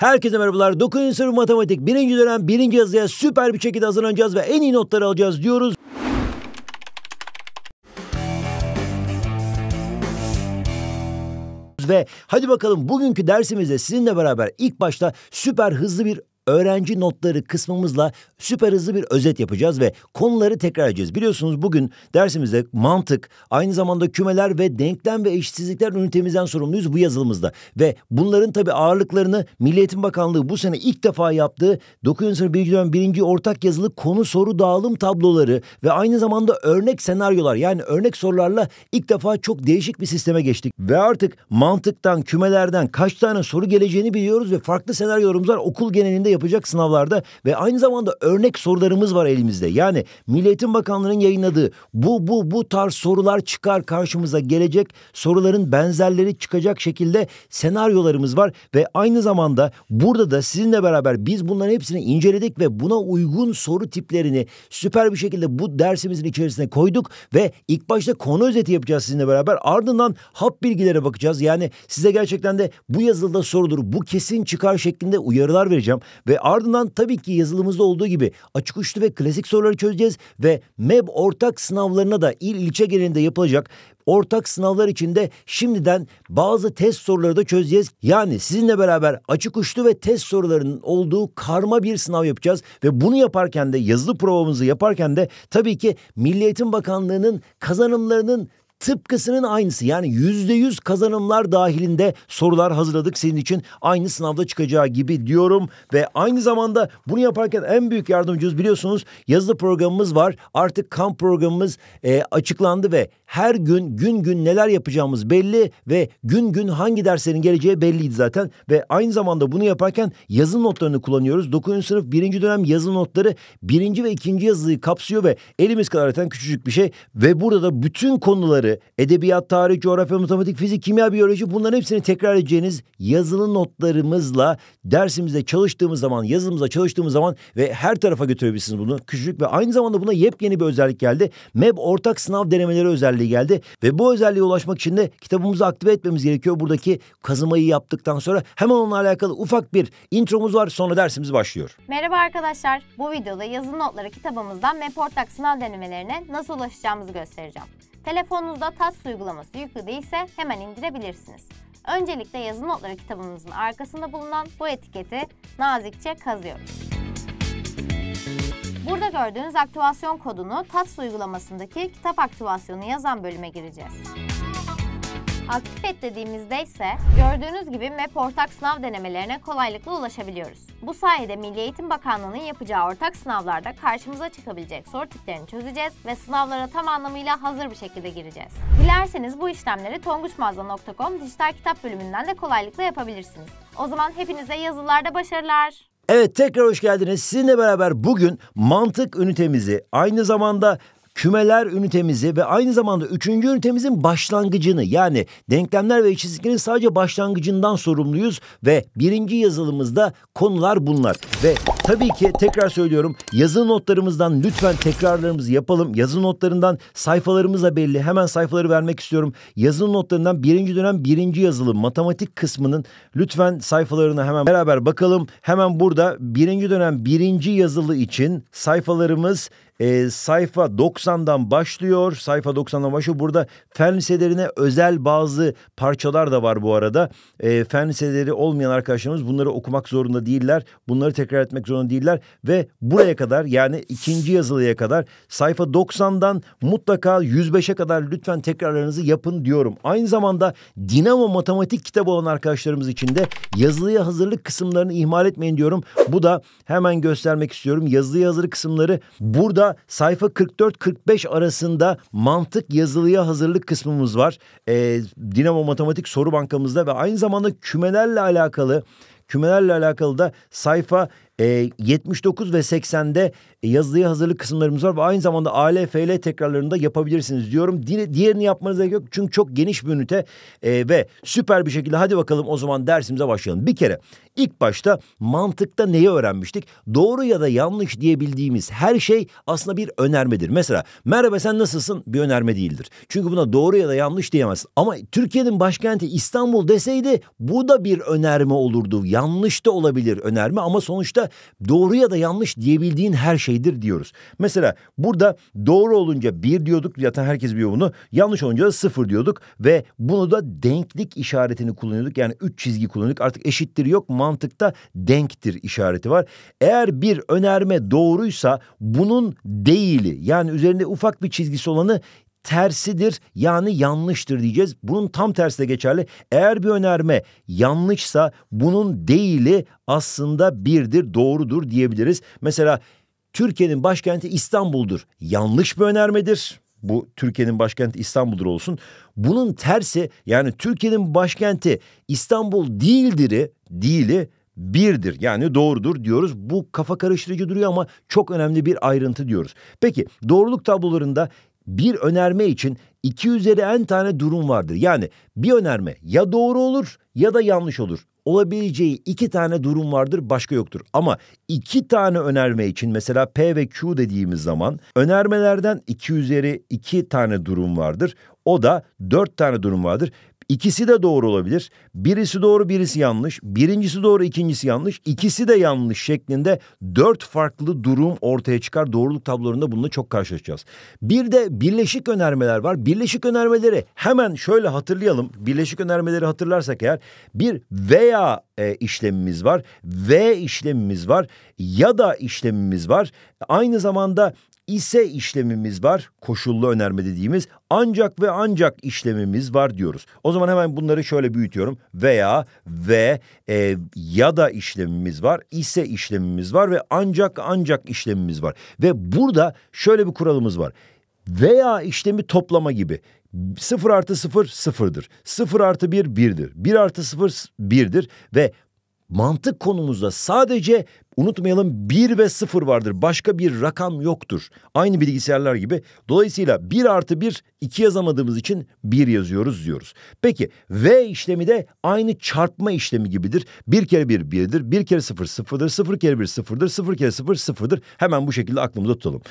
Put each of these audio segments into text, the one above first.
Herkese merhabalar. 9. sınıf matematik 1. dönem 1. yazıya süper bir şekilde hazırlanacağız ve en iyi notları alacağız diyoruz. ve hadi bakalım bugünkü dersimizde sizinle beraber ilk başta süper hızlı bir öğrenci notları kısmımızla süper hızlı bir özet yapacağız ve konuları tekrar edeceğiz. Biliyorsunuz bugün dersimizde mantık, aynı zamanda kümeler ve denklem ve eşitsizlikler ünitemizden sorumluyuz bu yazılımızda. Ve bunların tabii ağırlıklarını Milli Eğitim Bakanlığı bu sene ilk defa yaptığı 9. sınıf birinci dönem birinci ortak yazılı konu soru dağılım tabloları ve aynı zamanda örnek senaryolar yani örnek sorularla ilk defa çok değişik bir sisteme geçtik. Ve artık mantıktan, kümelerden kaç tane soru geleceğini biliyoruz ve farklı senaryolarımız var okul genelinde ileride yapacak sınavlarda ve aynı zamanda örnek sorularımız var elimizde. Yani Milli Eğitim Bakanlığı'nın yayınladığı bu bu bu tarz sorular çıkar karşımıza gelecek soruların benzerleri çıkacak şekilde senaryolarımız var ve aynı zamanda burada da sizinle beraber biz bunların hepsini inceledik ve buna uygun soru tiplerini süper bir şekilde bu dersimizin içerisine koyduk ve ilk başta konu özeti yapacağız sizinle beraber ardından hap bilgilere bakacağız. Yani size gerçekten de bu yazılıda sorulur bu kesin çıkar şeklinde uyarılar vereceğim ve ardından tabii ki yazılımızda olduğu gibi açık uçlu ve klasik soruları çözeceğiz ve MEB ortak sınavlarına da il ilçe genelinde yapılacak ortak sınavlar içinde şimdiden bazı test soruları da çözeceğiz. Yani sizinle beraber açık uçlu ve test sorularının olduğu karma bir sınav yapacağız ve bunu yaparken de yazılı provamızı yaparken de tabii ki Milli Eğitim Bakanlığı'nın kazanımlarının tıpkısının aynısı yani yüzde yüz kazanımlar dahilinde sorular hazırladık senin için aynı sınavda çıkacağı gibi diyorum ve aynı zamanda bunu yaparken en büyük yardımcımız biliyorsunuz yazılı programımız var artık kamp programımız e, açıklandı ve her gün gün gün neler yapacağımız belli ve gün gün hangi derslerin geleceği belliydi zaten ve aynı zamanda bunu yaparken yazılı notlarını kullanıyoruz 9. sınıf 1. dönem yazılı notları 1. ve 2. yazılıyı kapsıyor ve elimiz kadar küçücük bir şey ve burada da bütün konuları konuları, edebiyat, tarih, coğrafya, matematik, fizik, kimya, biyoloji bunların hepsini tekrar edeceğiniz yazılı notlarımızla dersimizde çalıştığımız zaman, yazımıza çalıştığımız zaman ve her tarafa götürebilirsiniz bunu. küçük ve aynı zamanda buna yepyeni bir özellik geldi. MEB ortak sınav denemeleri özelliği geldi ve bu özelliğe ulaşmak için de kitabımızı aktive etmemiz gerekiyor. Buradaki kazımayı yaptıktan sonra hemen onunla alakalı ufak bir intromuz var sonra dersimiz başlıyor. Merhaba arkadaşlar. Bu videoda yazılı notları kitabımızdan MEB ortak sınav denemelerine nasıl ulaşacağımızı göstereceğim. Telefonunuzda TAS uygulaması yüklü değilse hemen indirebilirsiniz. Öncelikle yazı notları kitabımızın arkasında bulunan bu etiketi nazikçe kazıyoruz. Burada gördüğünüz aktivasyon kodunu TATS uygulamasındaki kitap aktivasyonu yazan bölüme gireceğiz. Aktif et dediğimizde ise gördüğünüz gibi MEP ortak sınav denemelerine kolaylıkla ulaşabiliyoruz. Bu sayede Milli Eğitim Bakanlığı'nın yapacağı ortak sınavlarda karşımıza çıkabilecek soru tiplerini çözeceğiz ve sınavlara tam anlamıyla hazır bir şekilde gireceğiz. Dilerseniz bu işlemleri tonguçmazda.com dijital kitap bölümünden de kolaylıkla yapabilirsiniz. O zaman hepinize yazılarda başarılar. Evet tekrar hoş geldiniz. Sizinle beraber bugün mantık ünitemizi aynı zamanda kümeler ünitemizi ve aynı zamanda üçüncü ünitemizin başlangıcını yani denklemler ve eşitsizliklerin sadece başlangıcından sorumluyuz ve birinci yazılımızda konular bunlar. Ve tabii ki tekrar söylüyorum yazı notlarımızdan lütfen tekrarlarımızı yapalım. Yazı notlarından sayfalarımız belli. Hemen sayfaları vermek istiyorum. Yazı notlarından birinci dönem birinci yazılım matematik kısmının lütfen sayfalarına hemen beraber bakalım. Hemen burada birinci dönem birinci yazılı için sayfalarımız e, sayfa 90'dan başlıyor. Sayfa 90'dan başlıyor. Burada fen liselerine özel bazı parçalar da var bu arada. E, fen liseleri olmayan arkadaşlarımız bunları okumak zorunda değiller. Bunları tekrar etmek zorunda değiller. Ve buraya kadar yani ikinci yazılıya kadar sayfa 90'dan mutlaka 105'e kadar lütfen tekrarlarınızı yapın diyorum. Aynı zamanda Dinamo Matematik kitabı olan arkadaşlarımız için de yazılıya hazırlık kısımlarını ihmal etmeyin diyorum. Bu da hemen göstermek istiyorum. Yazılıya hazırlık kısımları burada sayfa 44-45 arasında mantık yazılıya hazırlık kısmımız var. Ee, Dinamo Matematik soru bankamızda ve aynı zamanda kümelerle alakalı kümelerle alakalı da sayfa ee, e, 79 ve 80'de yazılıya hazırlık kısımlarımız var ve aynı zamanda ALFL tekrarlarını da yapabilirsiniz diyorum. diğerini yapmanıza gerek yok çünkü çok geniş bir ünite e, ve süper bir şekilde hadi bakalım o zaman dersimize başlayalım. Bir kere ilk başta mantıkta neyi öğrenmiştik? Doğru ya da yanlış diyebildiğimiz her şey aslında bir önermedir. Mesela merhaba sen nasılsın bir önerme değildir. Çünkü buna doğru ya da yanlış diyemezsin. Ama Türkiye'nin başkenti İstanbul deseydi bu da bir önerme olurdu. Yanlış da olabilir önerme ama sonuçta doğru ya da yanlış diyebildiğin her şeydir diyoruz. Mesela burada doğru olunca bir diyorduk zaten herkes biliyor bunu. Yanlış olunca da sıfır diyorduk ve bunu da denklik işaretini kullanıyorduk. Yani üç çizgi kullanıyorduk. Artık eşittir yok mantıkta denktir işareti var. Eğer bir önerme doğruysa bunun değili yani üzerinde ufak bir çizgisi olanı tersidir yani yanlıştır diyeceğiz. Bunun tam tersi de geçerli. Eğer bir önerme yanlışsa bunun değili aslında birdir, doğrudur diyebiliriz. Mesela Türkiye'nin başkenti İstanbul'dur. Yanlış bir önermedir. Bu Türkiye'nin başkenti İstanbul'dur olsun. Bunun tersi yani Türkiye'nin başkenti İstanbul değildir'i, değili birdir yani doğrudur diyoruz. Bu kafa karıştırıcı duruyor ama çok önemli bir ayrıntı diyoruz. Peki doğruluk tablolarında bir önerme için 2 üzeri en tane durum vardır. Yani bir önerme ya doğru olur ya da yanlış olur. Olabileceği iki tane durum vardır başka yoktur. Ama iki tane önerme için mesela P ve Q dediğimiz zaman önermelerden 2 üzeri iki tane durum vardır. O da dört tane durum vardır. İkisi de doğru olabilir. Birisi doğru, birisi yanlış. Birincisi doğru, ikincisi yanlış. İkisi de yanlış şeklinde dört farklı durum ortaya çıkar. Doğruluk tablolarında bununla çok karşılaşacağız. Bir de birleşik önermeler var. Birleşik önermeleri hemen şöyle hatırlayalım. Birleşik önermeleri hatırlarsak eğer bir veya e, işlemimiz var. V işlemimiz var ya da işlemimiz var. Aynı zamanda ise işlemimiz var. Koşullu önerme dediğimiz ancak ve ancak işlemimiz var diyoruz. O zaman hemen bunları şöyle büyütüyorum. Veya ve e, ya da işlemimiz var, ise işlemimiz var ve ancak ancak işlemimiz var. Ve burada şöyle bir kuralımız var. Veya işlemi toplama gibi. 0 artı 0 sıfırdır. 0 artı 1 birdir. 1 artı 0 birdir. Ve mantık konumuzda sadece unutmayalım 1 ve 0 vardır. Başka bir rakam yoktur. Aynı bilgisayarlar gibi. Dolayısıyla 1 artı 1 2 yazamadığımız için 1 yazıyoruz diyoruz. Peki V işlemi de aynı çarpma işlemi gibidir. 1 kere 1 1'dir. 1 kere 0 0'dır. 0 kere 1 0'dır. 0 kere 0 0'dır. Hemen bu şekilde aklımızda tutalım.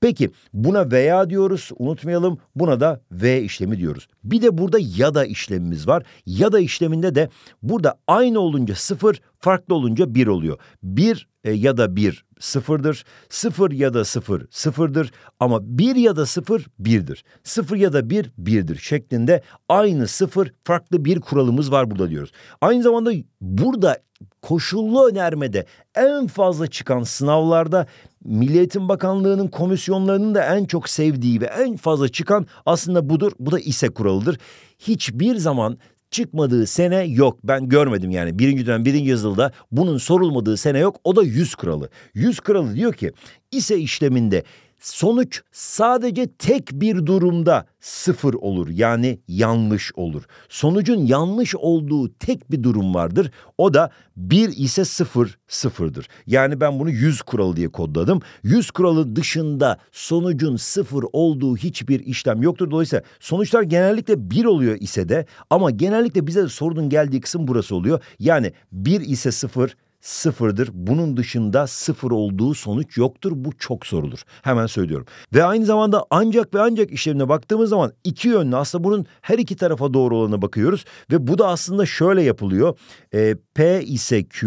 Peki buna veya diyoruz unutmayalım buna da v işlemi diyoruz. Bir de burada ya da işlemimiz var. Ya da işleminde de burada aynı olunca sıfır farklı olunca bir oluyor. Bir e, ya da bir sıfırdır. Sıfır ya da sıfır sıfırdır. Ama bir ya da sıfır birdir. Sıfır ya da bir birdir şeklinde aynı sıfır farklı bir kuralımız var burada diyoruz. Aynı zamanda burada koşullu önermede en fazla çıkan sınavlarda Milli Eğitim Bakanlığı'nın komisyonlarının da en çok sevdiği ve en fazla çıkan aslında budur. Bu da ise kuralıdır. Hiçbir zaman çıkmadığı sene yok. Ben görmedim yani birinci dönem birinci yazılıda bunun sorulmadığı sene yok. O da yüz kuralı. Yüz kuralı diyor ki ise işleminde sonuç sadece tek bir durumda sıfır olur. Yani yanlış olur. Sonucun yanlış olduğu tek bir durum vardır. O da bir ise sıfır sıfırdır. Yani ben bunu yüz kuralı diye kodladım. Yüz kuralı dışında sonucun sıfır olduğu hiçbir işlem yoktur. Dolayısıyla sonuçlar genellikle bir oluyor ise de ama genellikle bize sorunun geldiği kısım burası oluyor. Yani bir ise sıfır sıfırdır. Bunun dışında sıfır olduğu sonuç yoktur. Bu çok sorulur. Hemen söylüyorum. Ve aynı zamanda ancak ve ancak işlemine baktığımız zaman iki yönlü aslında bunun her iki tarafa doğru olana bakıyoruz. Ve bu da aslında şöyle yapılıyor. E, P ise Q,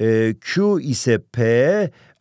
e, Q ise P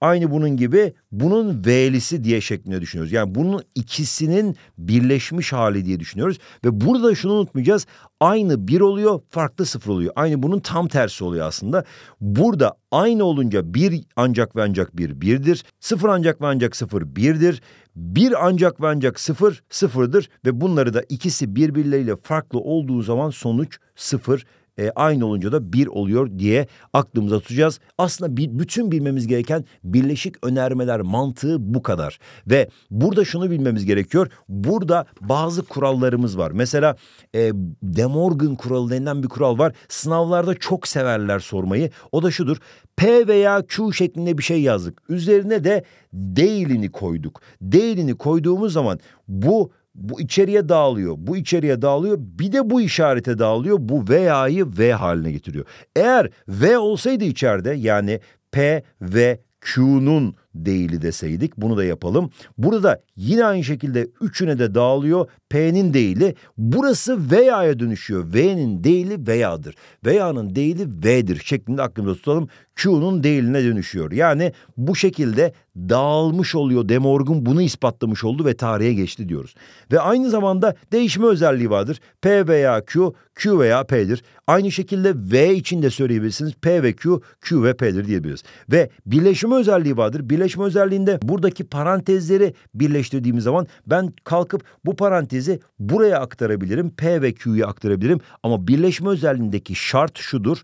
Aynı bunun gibi bunun V'lisi diye şeklinde düşünüyoruz. Yani bunun ikisinin birleşmiş hali diye düşünüyoruz. Ve burada şunu unutmayacağız. Aynı bir oluyor farklı sıfır oluyor. Aynı bunun tam tersi oluyor aslında. Burada aynı olunca bir ancak ve ancak bir birdir. Sıfır ancak ve ancak sıfır birdir. Bir ancak ve ancak sıfır sıfırdır. Ve bunları da ikisi birbirleriyle farklı olduğu zaman sonuç sıfır e, aynı olunca da bir oluyor diye aklımıza tutacağız. Aslında bir, bütün bilmemiz gereken birleşik önermeler mantığı bu kadar. Ve burada şunu bilmemiz gerekiyor. Burada bazı kurallarımız var. Mesela e, De Morgan kuralı denilen bir kural var. Sınavlarda çok severler sormayı. O da şudur. P veya Q şeklinde bir şey yazdık. Üzerine de değilini koyduk. Değilini koyduğumuz zaman bu bu içeriye dağılıyor. Bu içeriye dağılıyor. Bir de bu işarete dağılıyor. Bu veya'yı V haline getiriyor. Eğer V olsaydı içeride yani P ve Q'nun değili deseydik. Bunu da yapalım. Burada yine aynı şekilde üçüne de dağılıyor. P'nin değili burası veya'ya dönüşüyor. V'nin değili veya'dır. Veya'nın değili V'dir şeklinde aklımızda tutalım. Q'nun değiline dönüşüyor. Yani bu şekilde dağılmış oluyor. De bunu ispatlamış oldu ve tarihe geçti diyoruz. Ve aynı zamanda değişme özelliği vardır. P veya Q, Q veya P'dir. Aynı şekilde V için de söyleyebilirsiniz. P ve Q, Q ve P'dir diyebiliriz. Ve birleşme özelliği vardır. Birleşme birleşme özelliğinde buradaki parantezleri birleştirdiğimiz zaman ben kalkıp bu parantezi buraya aktarabilirim. P ve Q'yu aktarabilirim. Ama birleşme özelliğindeki şart şudur.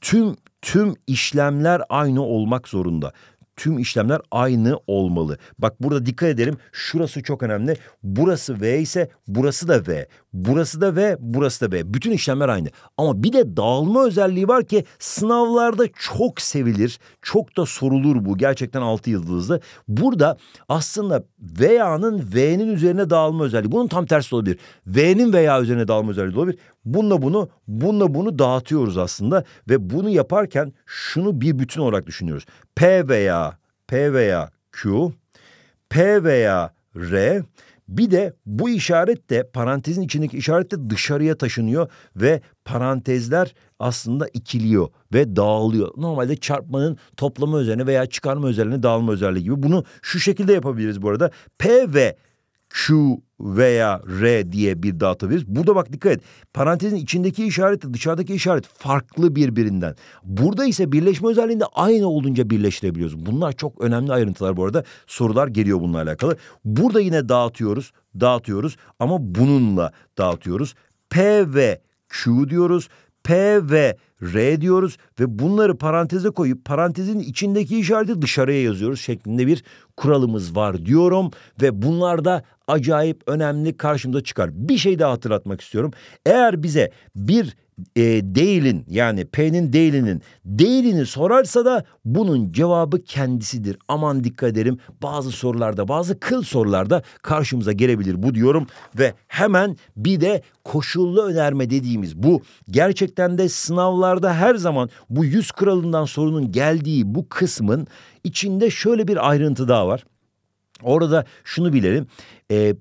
Tüm tüm işlemler aynı olmak zorunda tüm işlemler aynı olmalı. Bak burada dikkat edelim. Şurası çok önemli. Burası V ise burası da V. Burası da V, burası da V. Bütün işlemler aynı. Ama bir de dağılma özelliği var ki sınavlarda çok sevilir. Çok da sorulur bu. Gerçekten altı yıldızlı. Burada aslında veya'nın V'nin üzerine dağılma özelliği. Bunun tam tersi olabilir. V'nin veya üzerine dağılma özelliği olabilir. Bununla bunu, bununla bunu dağıtıyoruz aslında. Ve bunu yaparken şunu bir bütün olarak düşünüyoruz. P veya P veya Q, P veya R bir de bu işaret de parantezin içindeki işaret de dışarıya taşınıyor ve parantezler aslında ikiliyor ve dağılıyor. Normalde çarpmanın toplama üzerine veya çıkarma özelliğine dağılma özelliği gibi. Bunu şu şekilde yapabiliriz bu arada. P ve Q veya R diye bir dağıtabiliriz. Burada bak dikkat et. Parantezin içindeki işaretle dışarıdaki işaret farklı birbirinden. Burada ise birleşme özelliğinde aynı olunca birleştirebiliyoruz. Bunlar çok önemli ayrıntılar bu arada. Sorular geliyor bununla alakalı. Burada yine dağıtıyoruz, dağıtıyoruz ama bununla dağıtıyoruz. P ve Q diyoruz. P ve R diyoruz ve bunları paranteze koyup parantezin içindeki işareti dışarıya yazıyoruz şeklinde bir kuralımız var diyorum ve bunlar da acayip önemli karşımda çıkar. Bir şey daha hatırlatmak istiyorum. Eğer bize bir e, değilin yani P'nin değilinin değilini sorarsa da bunun cevabı kendisidir. Aman dikkat edelim bazı sorularda bazı kıl sorularda karşımıza gelebilir bu diyorum ve hemen bir de koşullu önerme dediğimiz bu gerçekten de sınavla krallarda her zaman bu yüz kralından sorunun geldiği bu kısmın içinde şöyle bir ayrıntı daha var. Orada şunu bilelim. E,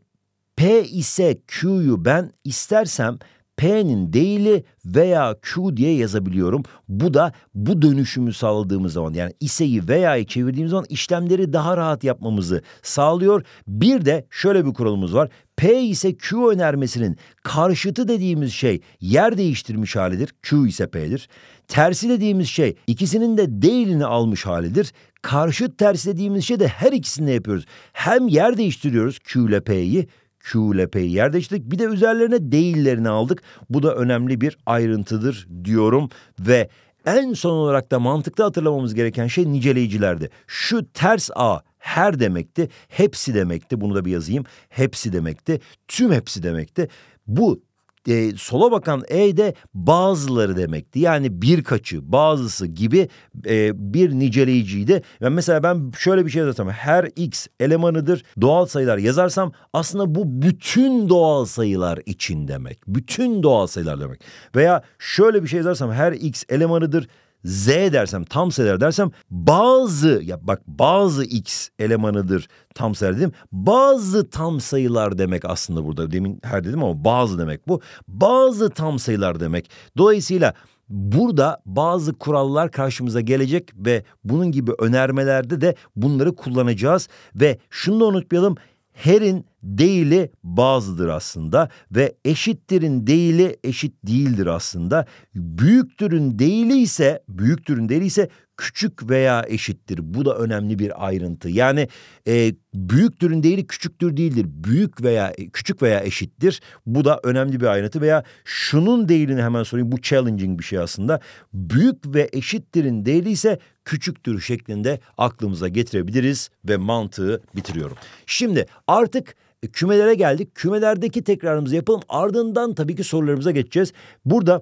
P ise Q'yu ben istersem P'nin değili veya Q diye yazabiliyorum. Bu da bu dönüşümü sağladığımız zaman yani ise'yi veya'yı çevirdiğimiz zaman işlemleri daha rahat yapmamızı sağlıyor. Bir de şöyle bir kuralımız var. P ise Q önermesinin karşıtı dediğimiz şey yer değiştirmiş halidir. Q ise P'dir. Tersi dediğimiz şey ikisinin de değilini almış halidir. Karşıt tersi dediğimiz şey de her ikisini de yapıyoruz. Hem yer değiştiriyoruz Q ile P'yi Q ile yerleştirdik. Bir de üzerlerine değillerini aldık. Bu da önemli bir ayrıntıdır diyorum ve en son olarak da mantıklı hatırlamamız gereken şey niceleyicilerdi. Şu ters A her demekti, hepsi demekti. Bunu da bir yazayım. Hepsi demekti, tüm hepsi demekti. Bu e, sola bakan E de bazıları demekti. Yani birkaçı, bazısı gibi e, bir niceleyiciydi. Yani mesela ben şöyle bir şey yazarsam her x elemanıdır doğal sayılar yazarsam aslında bu bütün doğal sayılar için demek. Bütün doğal sayılar demek. Veya şöyle bir şey yazarsam her x elemanıdır Z dersem tam sayılar dersem bazı ya bak bazı X elemanıdır tam sayılar dedim. Bazı tam sayılar demek aslında burada demin her dedim ama bazı demek bu. Bazı tam sayılar demek. Dolayısıyla burada bazı kurallar karşımıza gelecek ve bunun gibi önermelerde de bunları kullanacağız ve şunu da unutmayalım. Her'in değili bazıdır aslında ve eşittirin değili eşit değildir aslında. Büyüktürün değili ise büyüktürün değili ise küçük veya eşittir. Bu da önemli bir ayrıntı. Yani e, büyüktürün değili küçüktür değildir. Büyük veya e, küçük veya eşittir. Bu da önemli bir ayrıntı veya şunun değilini hemen sorayım. Bu challenging bir şey aslında. Büyük ve eşittirin değili ise küçüktür şeklinde aklımıza getirebiliriz ve mantığı bitiriyorum. Şimdi artık e, kümelere geldik. Kümelerdeki tekrarımızı yapalım. Ardından tabii ki sorularımıza geçeceğiz. Burada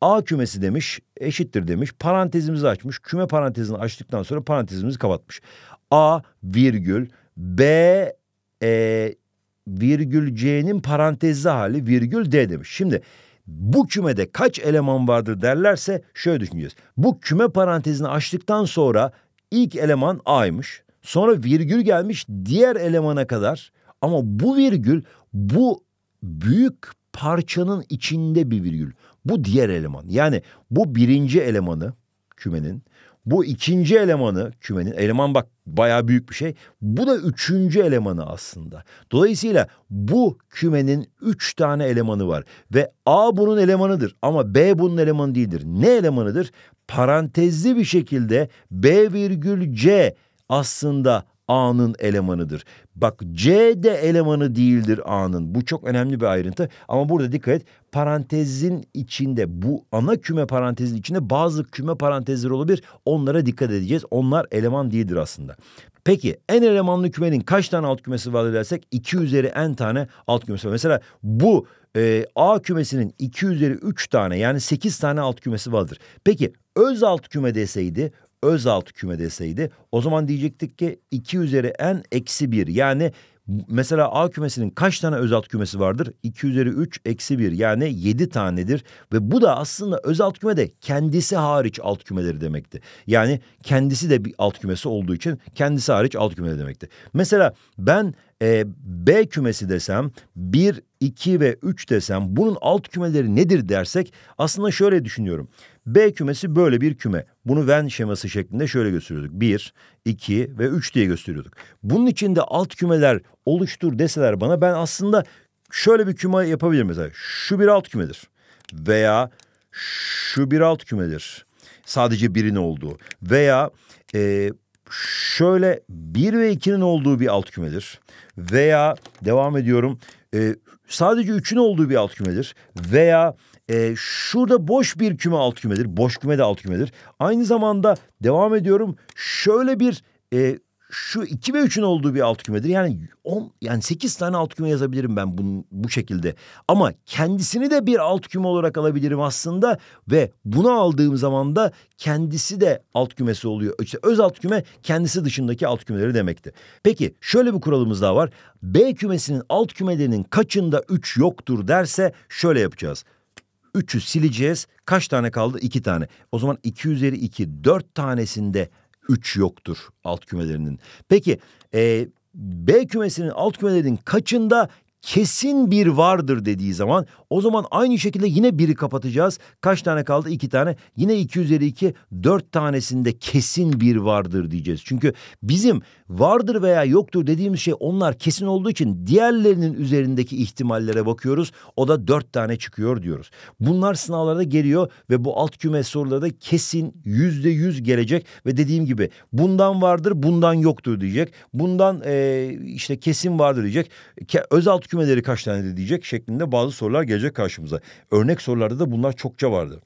A kümesi demiş eşittir demiş. Parantezimizi açmış. Küme parantezini açtıktan sonra parantezimizi kapatmış. A virgül B e, virgül C'nin parantezli hali virgül D demiş. Şimdi bu kümede kaç eleman vardır derlerse şöyle düşüneceğiz. Bu küme parantezini açtıktan sonra ilk eleman A'ymış. Sonra virgül gelmiş diğer elemana kadar ama bu virgül bu büyük parçanın içinde bir virgül. Bu diğer eleman. Yani bu birinci elemanı kümenin. Bu ikinci elemanı kümenin. Eleman bak bayağı büyük bir şey. Bu da üçüncü elemanı aslında. Dolayısıyla bu kümenin üç tane elemanı var. Ve A bunun elemanıdır ama B bunun elemanı değildir. Ne elemanıdır? Parantezli bir şekilde B virgül C aslında A'nın elemanıdır. Bak C de elemanı değildir A'nın. Bu çok önemli bir ayrıntı. Ama burada dikkat et parantezin içinde bu ana küme parantezin içinde bazı küme parantezleri olabilir. Onlara dikkat edeceğiz. Onlar eleman değildir aslında. Peki en elemanlı kümenin kaç tane alt kümesi var dersek 2 üzeri n tane alt kümesi var. Mesela bu e, A kümesinin 2 üzeri 3 tane yani 8 tane alt kümesi vardır. Peki öz alt küme deseydi özalt küme deseydi o zaman diyecektik ki 2 üzeri n eksi 1 yani Mesela A kümesinin kaç tane özalt kümesi vardır? 2 üzeri 3 eksi 1 yani 7 tanedir. Ve bu da aslında özalt küme de kendisi hariç alt kümeleri demekti. Yani kendisi de bir alt kümesi olduğu için kendisi hariç alt kümeleri demekti. Mesela ben e, B kümesi desem 1, 2 ve 3 desem bunun alt kümeleri nedir dersek aslında şöyle düşünüyorum. B kümesi böyle bir küme. Bunu Venn şeması şeklinde şöyle gösteriyorduk. 1, 2 ve 3 diye gösteriyorduk. Bunun içinde alt kümeler oluştur deseler bana ben aslında şöyle bir küme yapabilirim mesela. Şu bir alt kümedir veya şu bir alt kümedir. Sadece birinin olduğu veya e, şöyle 1 ve 2'nin olduğu bir alt kümedir. Veya devam ediyorum e, sadece 3'ün olduğu bir alt kümedir. Veya e, şurada boş bir küme alt kümedir. Boş küme de alt kümedir. Aynı zamanda devam ediyorum şöyle bir e, şu iki ve üçün olduğu bir alt kümedir. Yani 10 yani sekiz tane alt küme yazabilirim ben bunu bu şekilde. Ama kendisini de bir alt küme olarak alabilirim aslında. Ve bunu aldığım zaman da kendisi de alt kümesi oluyor. İşte öz alt küme kendisi dışındaki alt kümeleri demekti. Peki şöyle bir kuralımız daha var. B kümesinin alt kümelerinin kaçında üç yoktur derse şöyle yapacağız. 3'ü sileceğiz. Kaç tane kaldı? 2 tane. O zaman 2 üzeri 2 4 tanesinde 3 yoktur alt kümelerinin. Peki e, B kümesinin alt kümelerinin kaçında kesin bir vardır dediği zaman o zaman aynı şekilde yine biri kapatacağız. Kaç tane kaldı? İki tane. Yine 2 dört tanesinde kesin bir vardır diyeceğiz. Çünkü bizim vardır veya yoktur dediğimiz şey onlar kesin olduğu için diğerlerinin üzerindeki ihtimallere bakıyoruz. O da dört tane çıkıyor diyoruz. Bunlar sınavlarda geliyor ve bu alt küme soruları da kesin yüzde yüz gelecek ve dediğim gibi bundan vardır bundan yoktur diyecek. Bundan e, işte kesin vardır diyecek. Ke, öz küme kümeleri kaç tane diyecek şeklinde bazı sorular gelecek karşımıza. Örnek sorularda da bunlar çokça vardı.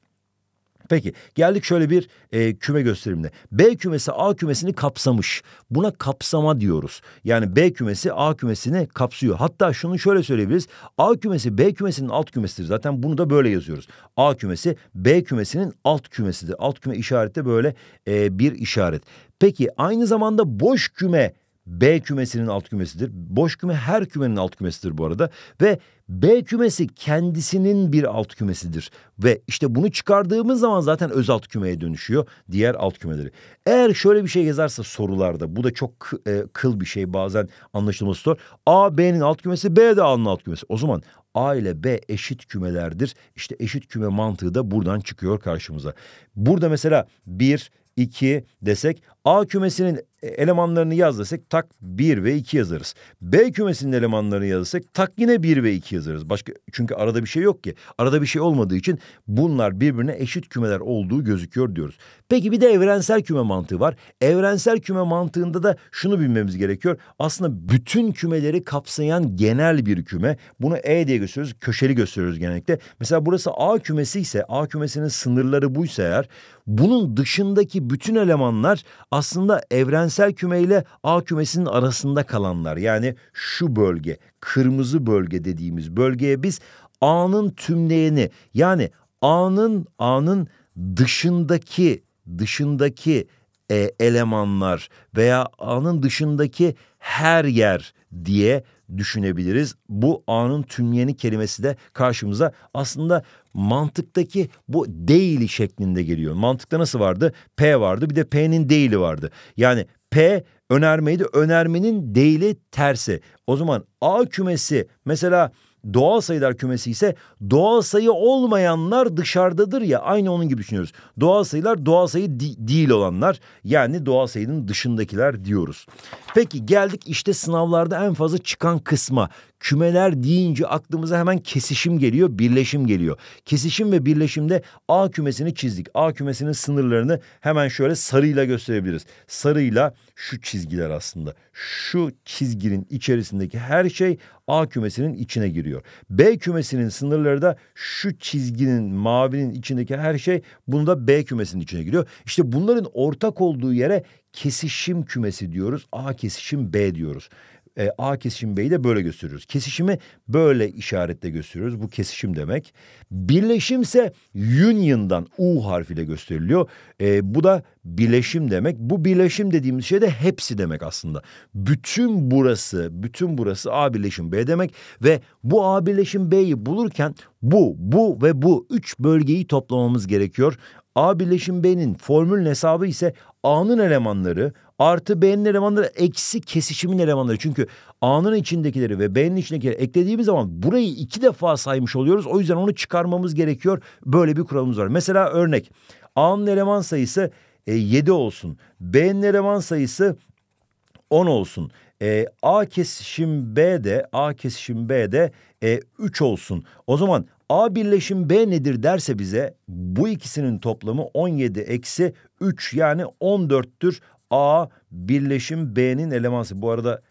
Peki geldik şöyle bir e, küme gösterimine. B kümesi A kümesini kapsamış. Buna kapsama diyoruz. Yani B kümesi A kümesini kapsıyor. Hatta şunu şöyle söyleyebiliriz. A kümesi B kümesinin alt kümesidir. Zaten bunu da böyle yazıyoruz. A kümesi B kümesinin alt kümesidir. Alt küme işareti böyle e, bir işaret. Peki aynı zamanda boş küme B kümesinin alt kümesidir. Boş küme her kümenin alt kümesidir bu arada. Ve B kümesi kendisinin bir alt kümesidir. Ve işte bunu çıkardığımız zaman zaten öz alt kümeye dönüşüyor. Diğer alt kümeleri. Eğer şöyle bir şey yazarsa sorularda. Bu da çok e, kıl bir şey bazen anlaşılması zor. A B'nin alt kümesi B de A'nın alt kümesi. O zaman A ile B eşit kümelerdir. İşte eşit küme mantığı da buradan çıkıyor karşımıza. Burada mesela bir, iki desek A kümesinin elemanlarını yaz desek tak 1 ve 2 yazarız. B kümesinin elemanlarını yazsak tak yine 1 ve 2 yazarız. Başka çünkü arada bir şey yok ki. Arada bir şey olmadığı için bunlar birbirine eşit kümeler olduğu gözüküyor diyoruz. Peki bir de evrensel küme mantığı var. Evrensel küme mantığında da şunu bilmemiz gerekiyor. Aslında bütün kümeleri kapsayan genel bir küme. Bunu E diye gösteriyoruz. Köşeli gösteriyoruz genellikle. Mesela burası A kümesi ise A kümesinin sınırları buysa eğer bunun dışındaki bütün elemanlar aslında aslında evrensel küme ile A kümesinin arasında kalanlar. Yani şu bölge, kırmızı bölge dediğimiz bölgeye biz A'nın tümleyeni yani A'nın A'nın dışındaki dışındaki e, elemanlar veya A'nın dışındaki her yer diye düşünebiliriz. Bu A'nın tümleyeni kelimesi de karşımıza aslında mantıktaki bu değili şeklinde geliyor. Mantıkta nasıl vardı? P vardı bir de P'nin değili vardı. Yani P önermeydi önermenin değili tersi. O zaman A kümesi mesela doğal sayılar kümesi ise doğal sayı olmayanlar dışarıdadır ya aynı onun gibi düşünüyoruz. Doğal sayılar doğal sayı değil olanlar yani doğal sayının dışındakiler diyoruz. Peki geldik işte sınavlarda en fazla çıkan kısma Kümeler deyince aklımıza hemen kesişim geliyor, birleşim geliyor. Kesişim ve birleşimde A kümesini çizdik. A kümesinin sınırlarını hemen şöyle sarıyla gösterebiliriz. Sarıyla şu çizgiler aslında. Şu çizginin içerisindeki her şey A kümesinin içine giriyor. B kümesinin sınırları da şu çizginin mavinin içindeki her şey bunu da B kümesinin içine giriyor. İşte bunların ortak olduğu yere kesişim kümesi diyoruz. A kesişim B diyoruz. E, A kesişim B'yi de böyle gösteriyoruz. Kesişimi böyle işaretle gösteriyoruz. Bu kesişim demek. Birleşimse union'dan U harfiyle gösteriliyor. E, bu da bileşim demek. Bu bileşim dediğimiz şey de hepsi demek aslında. Bütün burası, bütün burası A birleşim B demek ve bu A birleşim B'yi bulurken bu, bu ve bu üç bölgeyi toplamamız gerekiyor. A birleşim B'nin formülün hesabı ise A'nın elemanları artı B'nin elemanları eksi kesişimin elemanları. Çünkü A'nın içindekileri ve B'nin içindekileri eklediğimiz zaman burayı iki defa saymış oluyoruz. O yüzden onu çıkarmamız gerekiyor. Böyle bir kuralımız var. Mesela örnek A'nın eleman sayısı e, 7 olsun. B'nin eleman sayısı 10 olsun. E, A kesişim B'de A kesişim B'de e, 3 olsun. O zaman A birleşim B nedir derse bize bu ikisinin toplamı 17 eksi 3 yani 14'tür. A birleşim B'nin elemansı. Bu arada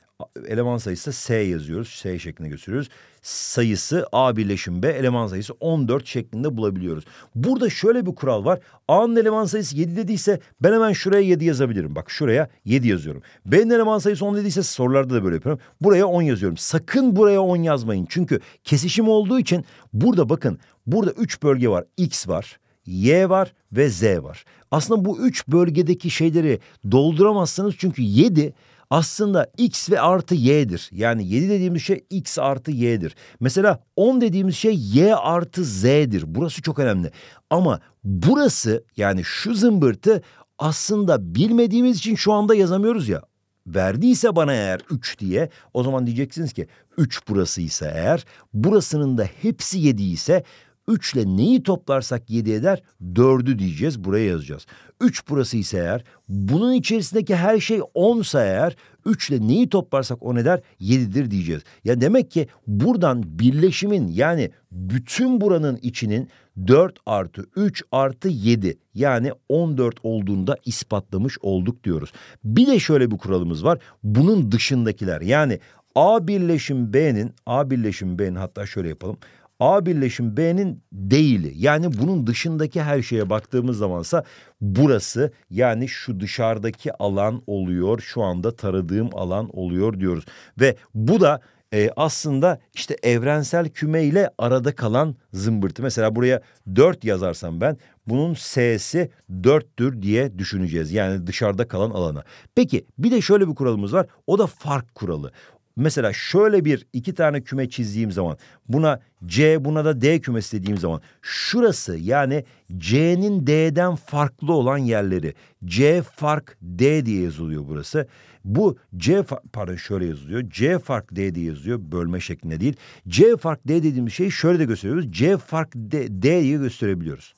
eleman sayısı da S yazıyoruz. S şeklinde gösteriyoruz. Sayısı A birleşim B eleman sayısı 14 şeklinde bulabiliyoruz. Burada şöyle bir kural var. A'nın eleman sayısı 7 dediyse ben hemen şuraya 7 yazabilirim. Bak şuraya 7 yazıyorum. B'nin eleman sayısı 10 dediyse sorularda da böyle yapıyorum. Buraya 10 yazıyorum. Sakın buraya 10 yazmayın. Çünkü kesişim olduğu için burada bakın burada 3 bölge var. X var. Y var ve Z var. Aslında bu üç bölgedeki şeyleri dolduramazsınız çünkü 7 aslında x ve artı y'dir. Yani 7 dediğimiz şey x artı y'dir. Mesela 10 dediğimiz şey y artı z'dir. Burası çok önemli. Ama burası yani şu zımbırtı aslında bilmediğimiz için şu anda yazamıyoruz ya. Verdiyse bana eğer 3 diye o zaman diyeceksiniz ki 3 burası ise eğer burasının da hepsi 7 ise Üçle neyi toplarsak yedi eder dördü diyeceğiz buraya yazacağız. Üç burası ise eğer bunun içerisindeki her şey onsa eğer üçle neyi toplarsak on eder yedidir diyeceğiz. Ya demek ki buradan birleşimin yani bütün buranın içinin dört artı üç artı yedi yani on dört olduğunda ispatlamış olduk diyoruz. Bir de şöyle bir kuralımız var bunun dışındakiler yani A birleşim B'nin A birleşim B'nin hatta şöyle yapalım. A birleşim B'nin değili yani bunun dışındaki her şeye baktığımız zamansa burası yani şu dışarıdaki alan oluyor şu anda taradığım alan oluyor diyoruz. Ve bu da e, aslında işte evrensel küme ile arada kalan zımbırtı. Mesela buraya dört yazarsam ben bunun S'si dörttür diye düşüneceğiz. Yani dışarıda kalan alana. Peki bir de şöyle bir kuralımız var. O da fark kuralı. Mesela şöyle bir iki tane küme çizdiğim zaman buna C buna da D kümesi dediğim zaman şurası yani C'nin D'den farklı olan yerleri C fark D diye yazılıyor burası. Bu C pardon şöyle yazılıyor. C fark D diye yazılıyor bölme şeklinde değil. C fark D dediğimiz şeyi şöyle de gösteriyoruz. C fark D, D diye gösterebiliyoruz.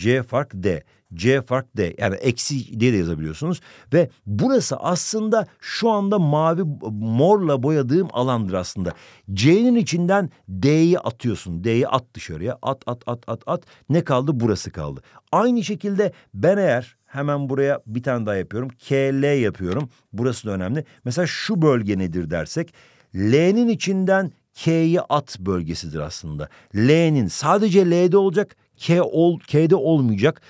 C fark D. C fark D yani eksi D de yazabiliyorsunuz ve burası aslında şu anda mavi morla boyadığım alandır aslında. C'nin içinden D'yi atıyorsun. D'yi at dışarıya. At at at at at. Ne kaldı? Burası kaldı. Aynı şekilde ben eğer hemen buraya bir tane daha yapıyorum. KL yapıyorum. Burası da önemli. Mesela şu bölge nedir dersek L'nin içinden K'yi at bölgesidir aslında. L'nin sadece L'de olacak K ol, K'de olmayacak.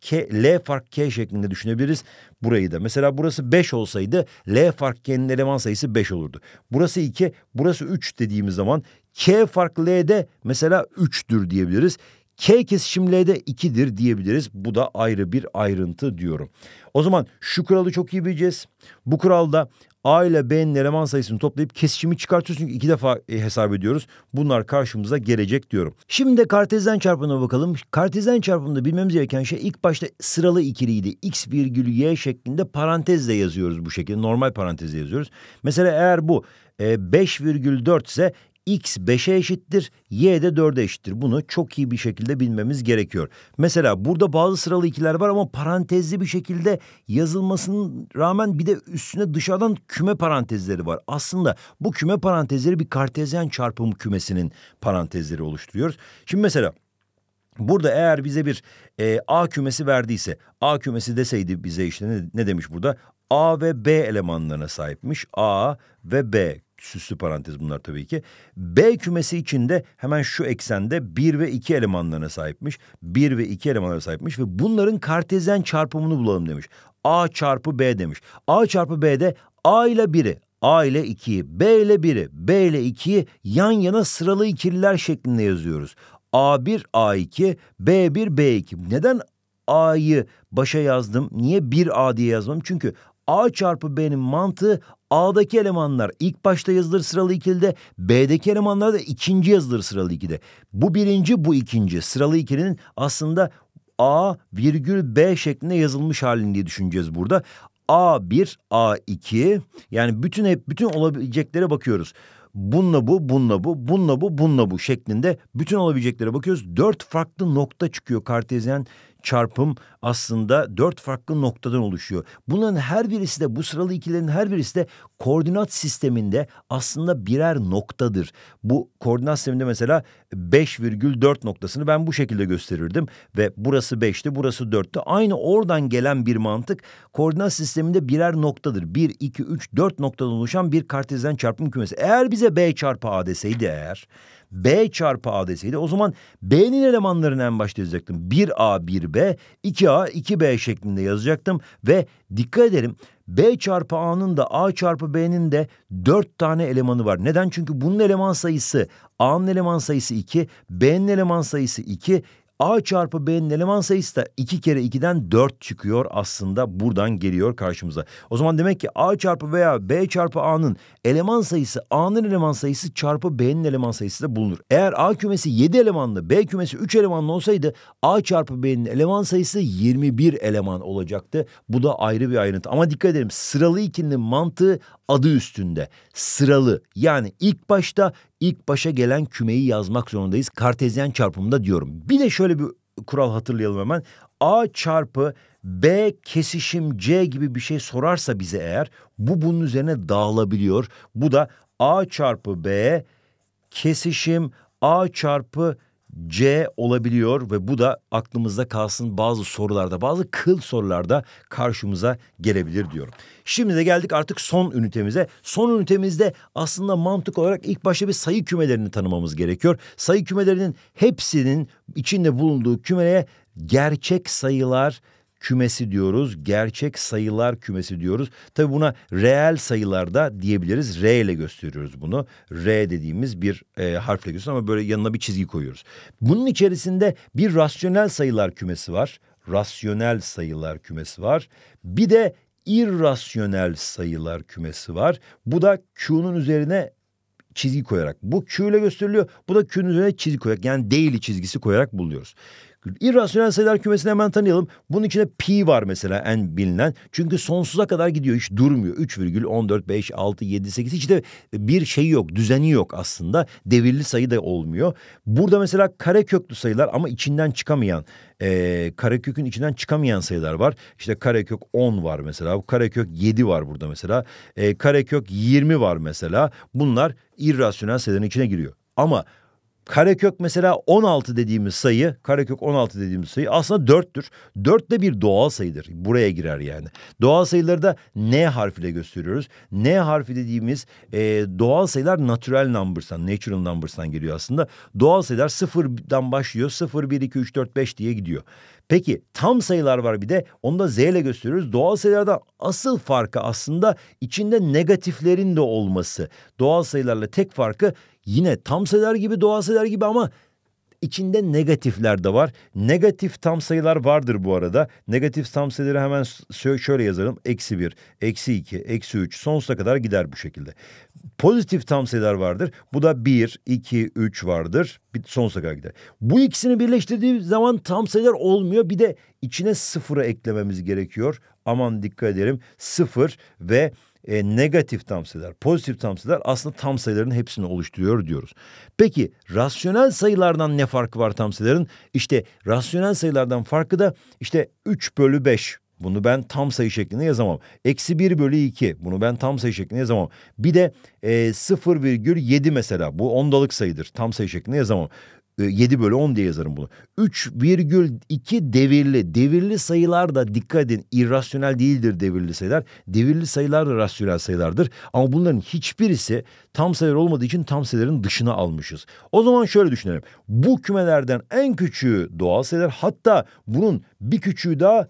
K, L fark K şeklinde düşünebiliriz burayı da. Mesela burası 5 olsaydı L fark K'nin eleman sayısı 5 olurdu. Burası 2, burası 3 dediğimiz zaman K fark L'de mesela 3'tür diyebiliriz. K kesişim L'de 2'dir diyebiliriz. Bu da ayrı bir ayrıntı diyorum. O zaman şu kuralı çok iyi bileceğiz. Bu kuralda A ile B'nin eleman sayısını toplayıp kesişimi çıkartıyoruz. Çünkü iki defa e, hesap ediyoruz. Bunlar karşımıza gelecek diyorum. Şimdi de kartezyen çarpımına bakalım. Kartezyen çarpımında bilmemiz gereken şey ilk başta sıralı ikiliydi. X virgül Y şeklinde parantezle yazıyoruz bu şekilde. Normal parantezle yazıyoruz. Mesela eğer bu e, 5,4 ise x 5'e eşittir, y de 4'e eşittir. Bunu çok iyi bir şekilde bilmemiz gerekiyor. Mesela burada bazı sıralı ikiler var ama parantezli bir şekilde yazılmasının rağmen bir de üstüne dışarıdan küme parantezleri var. Aslında bu küme parantezleri bir kartezyen çarpım kümesinin parantezleri oluşturuyoruz. Şimdi mesela Burada eğer bize bir e, A kümesi verdiyse, A kümesi deseydi bize işte ne, ne demiş burada? A ve B elemanlarına sahipmiş. A ve B süslü parantez bunlar tabii ki. B kümesi içinde hemen şu eksende bir ve iki elemanlarına sahipmiş. bir ve iki elemanlarına sahipmiş ve bunların kartezyen çarpımını bulalım demiş. A çarpı B demiş. A çarpı B'de A ile biri, A ile 2'yi, B ile 1'i, B ile 2'yi yan yana sıralı ikililer şeklinde yazıyoruz. A1, A2, B1, B2. Neden A'yı başa yazdım? Niye 1A diye yazmam? Çünkü A çarpı B'nin mantığı A'daki elemanlar ilk başta yazılır sıralı ikilide, B'deki elemanlar da ikinci yazılır sıralı ikide. Bu birinci, bu ikinci. Sıralı ikilinin aslında A virgül B şeklinde yazılmış halini diye düşüneceğiz burada. A1, A2 yani bütün hep bütün olabileceklere bakıyoruz. Bununla bu, bununla bu, bununla bu, bununla bu şeklinde bütün olabileceklere bakıyoruz. Dört farklı nokta çıkıyor kartezyen çarpım aslında dört farklı noktadan oluşuyor. Bunların her birisi de bu sıralı ikilerin her birisi de koordinat sisteminde aslında birer noktadır. Bu koordinat sisteminde mesela 5,4 noktasını ben bu şekilde gösterirdim ve burası 5'ti burası 4'tü. Aynı oradan gelen bir mantık koordinat sisteminde birer noktadır. 1, 2, 3, 4 noktadan oluşan bir kartezyen çarpım kümesi. Eğer bize B çarpı A deseydi eğer B çarpı A deseydi o zaman B'nin elemanlarını en başta yazacaktım. 1A, 1B, 2A, 2B şeklinde yazacaktım ve dikkat edelim B çarpı A'nın da A çarpı B'nin de dört tane elemanı var. Neden? Çünkü bunun eleman sayısı A'nın eleman sayısı 2, B'nin eleman sayısı 2, A çarpı B'nin eleman sayısı da 2 kere 2'den 4 çıkıyor aslında buradan geliyor karşımıza. O zaman demek ki A çarpı veya B çarpı A'nın eleman sayısı A'nın eleman sayısı çarpı B'nin eleman sayısı da bulunur. Eğer A kümesi 7 elemanlı B kümesi 3 elemanlı olsaydı A çarpı B'nin eleman sayısı 21 eleman olacaktı. Bu da ayrı bir ayrıntı ama dikkat edelim sıralı ikilinin mantığı adı üstünde. Sıralı yani ilk başta ilk başa gelen kümeyi yazmak zorundayız. Kartezyen çarpımında diyorum. Bir de şöyle bir kural hatırlayalım hemen. A çarpı B kesişim C gibi bir şey sorarsa bize eğer bu bunun üzerine dağılabiliyor. Bu da A çarpı B kesişim A çarpı C olabiliyor ve bu da aklımızda kalsın bazı sorularda, bazı kıl sorularda karşımıza gelebilir diyorum. Şimdi de geldik artık son ünitemize. Son ünitemizde aslında mantık olarak ilk başta bir sayı kümelerini tanımamız gerekiyor. Sayı kümelerinin hepsinin içinde bulunduğu kümeye gerçek sayılar kümesi diyoruz. Gerçek sayılar kümesi diyoruz. Tabi buna reel sayılar da diyebiliriz. R ile gösteriyoruz bunu. R dediğimiz bir e, harfle gösteriyoruz ama böyle yanına bir çizgi koyuyoruz. Bunun içerisinde bir rasyonel sayılar kümesi var. Rasyonel sayılar kümesi var. Bir de irrasyonel sayılar kümesi var. Bu da Q'nun üzerine çizgi koyarak. Bu Q ile gösteriliyor. Bu da Q'nun üzerine çizgi koyarak yani değil çizgisi koyarak buluyoruz. İrrasyonel sayılar kümesini hemen tanıyalım. Bunun içinde pi var mesela en bilinen. Çünkü sonsuza kadar gidiyor hiç durmuyor. 3,14, 5, 6, hiç de bir şey yok düzeni yok aslında. Devirli sayı da olmuyor. Burada mesela kareköklü sayılar ama içinden çıkamayan e, karekökün içinden çıkamayan sayılar var. İşte karekök 10 var mesela. Karekök 7 var burada mesela. E, karekök 20 var mesela. Bunlar irrasyonel sayıların içine giriyor. Ama Karekök mesela 16 dediğimiz sayı, karekök 16 dediğimiz sayı aslında 4'tür. 4 de bir doğal sayıdır. Buraya girer yani. Doğal sayıları da N harfiyle gösteriyoruz. N harfi dediğimiz e, doğal sayılar natural numbers'tan, natural numbers'tan geliyor aslında. Doğal sayılar 0'dan başlıyor. 0, 1, 2, 3, 4, 5 diye gidiyor. Peki tam sayılar var bir de onu da Z ile gösteriyoruz. Doğal sayılardan asıl farkı aslında içinde negatiflerin de olması. Doğal sayılarla tek farkı yine tam sayılar gibi doğal sayılar gibi ama içinde negatifler de var. Negatif tam sayılar vardır bu arada. Negatif tam sayıları hemen şöyle yazalım. Eksi bir, eksi iki, eksi üç sonsuza kadar gider bu şekilde. Pozitif tam sayılar vardır. Bu da bir, iki, üç vardır. Bir sonsuza kadar gider. Bu ikisini birleştirdiği zaman tam sayılar olmuyor. Bir de içine sıfıra eklememiz gerekiyor. Aman dikkat edelim. Sıfır ve e, negatif tam sayılar, pozitif tam sayılar aslında tam sayıların hepsini oluşturuyor diyoruz. Peki rasyonel sayılardan ne farkı var tam sayıların? İşte rasyonel sayılardan farkı da işte 3 bölü 5 bunu ben tam sayı şeklinde yazamam. Eksi 1 bölü 2 bunu ben tam sayı şeklinde yazamam. Bir de e, 0,7 mesela bu ondalık sayıdır tam sayı şeklinde yazamam. 7 ee, bölü 10 diye yazarım bunu. 3,2 devirli. Devirli sayılar da dikkat edin irrasyonel değildir devirli sayılar. Devirli sayılar da rasyonel sayılardır. Ama bunların hiçbirisi tam sayılar olmadığı için tam sayıların dışına almışız. O zaman şöyle düşünelim. Bu kümelerden en küçüğü doğal sayılar. Hatta bunun bir küçüğü daha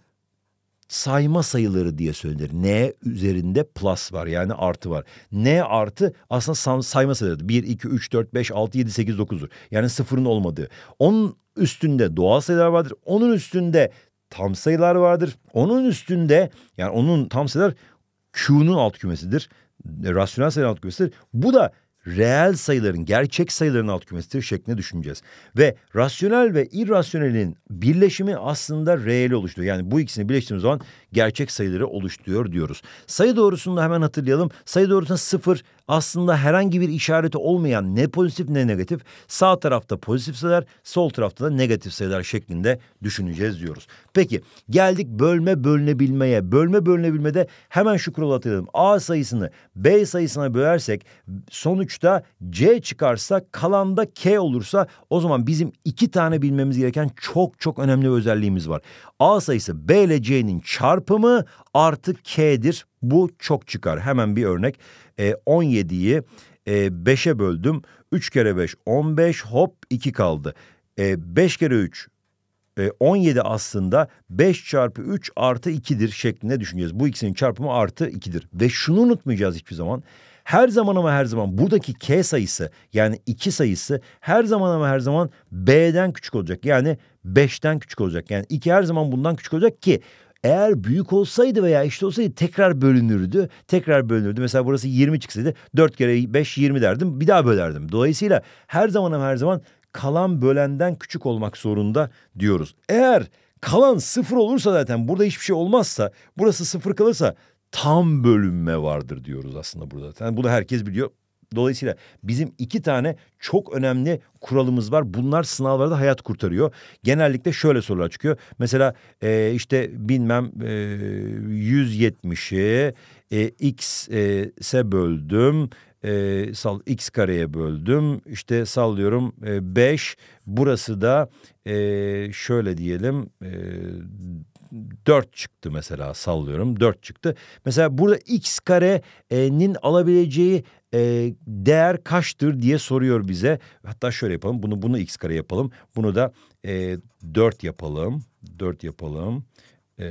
sayma sayıları diye söylenir. N üzerinde plus var yani artı var. N artı aslında sayma sayıları. 1, 2, 3, 4, 5, 6, 7, 8, 9'dur. Yani sıfırın olmadığı. Onun üstünde doğal sayılar vardır. Onun üstünde tam sayılar vardır. Onun üstünde yani onun tam sayılar Q'nun alt kümesidir. E, rasyonel sayılar alt kümesidir. Bu da reel sayıların, gerçek sayıların alt kümesidir şeklinde düşüneceğiz. Ve rasyonel ve irrasyonelin birleşimi aslında reel oluşturuyor. Yani bu ikisini birleştirdiğimiz zaman gerçek sayıları oluşturuyor diyoruz. Sayı doğrusunu da hemen hatırlayalım. Sayı doğrusunda sıfır aslında herhangi bir işareti olmayan ne pozitif ne negatif sağ tarafta pozitif sayılar sol tarafta da negatif sayılar şeklinde düşüneceğiz diyoruz. Peki geldik bölme bölünebilmeye. Bölme bölünebilmede hemen şu kuralı hatırlayalım. A sayısını B sayısına bölersek sonuçta C çıkarsa kalanda K olursa o zaman bizim iki tane bilmemiz gereken çok çok önemli bir özelliğimiz var. A sayısı B ile C'nin çarpımı artı K'dir. Bu çok çıkar. Hemen bir örnek. E, 17'yi e, 5'e böldüm. 3 kere 5 15 hop 2 kaldı. E, 5 kere 3 e, 17 aslında 5 çarpı 3 artı 2'dir şeklinde düşüneceğiz. Bu ikisinin çarpımı artı 2'dir. Ve şunu unutmayacağız hiçbir zaman. Her zaman ama her zaman buradaki K sayısı yani 2 sayısı her zaman ama her zaman B'den küçük olacak. Yani 5'ten küçük olacak. Yani 2 her zaman bundan küçük olacak ki eğer büyük olsaydı veya eşit işte olsaydı tekrar bölünürdü. Tekrar bölünürdü. Mesela burası 20 çıksaydı 4 kere 5 20 derdim. Bir daha bölerdim. Dolayısıyla her zaman ama her zaman kalan bölenden küçük olmak zorunda diyoruz. Eğer kalan sıfır olursa zaten burada hiçbir şey olmazsa burası sıfır kalırsa tam bölünme vardır diyoruz aslında burada. Yani bunu herkes biliyor. Dolayısıyla bizim iki tane çok önemli kuralımız var. Bunlar sınavlarda hayat kurtarıyor. Genellikle şöyle sorular çıkıyor. Mesela e, işte bilmem e, 170'i e, x'e böldüm. E, sal x kareye böldüm. İşte sallıyorum 5. E, beş. Burası da e, şöyle diyelim e, 4 çıktı mesela sallıyorum 4 çıktı. Mesela burada x karenin alabileceği e, değer kaçtır diye soruyor bize. Hatta şöyle yapalım bunu bunu x kare yapalım. Bunu da e, 4 yapalım. 4 yapalım. E,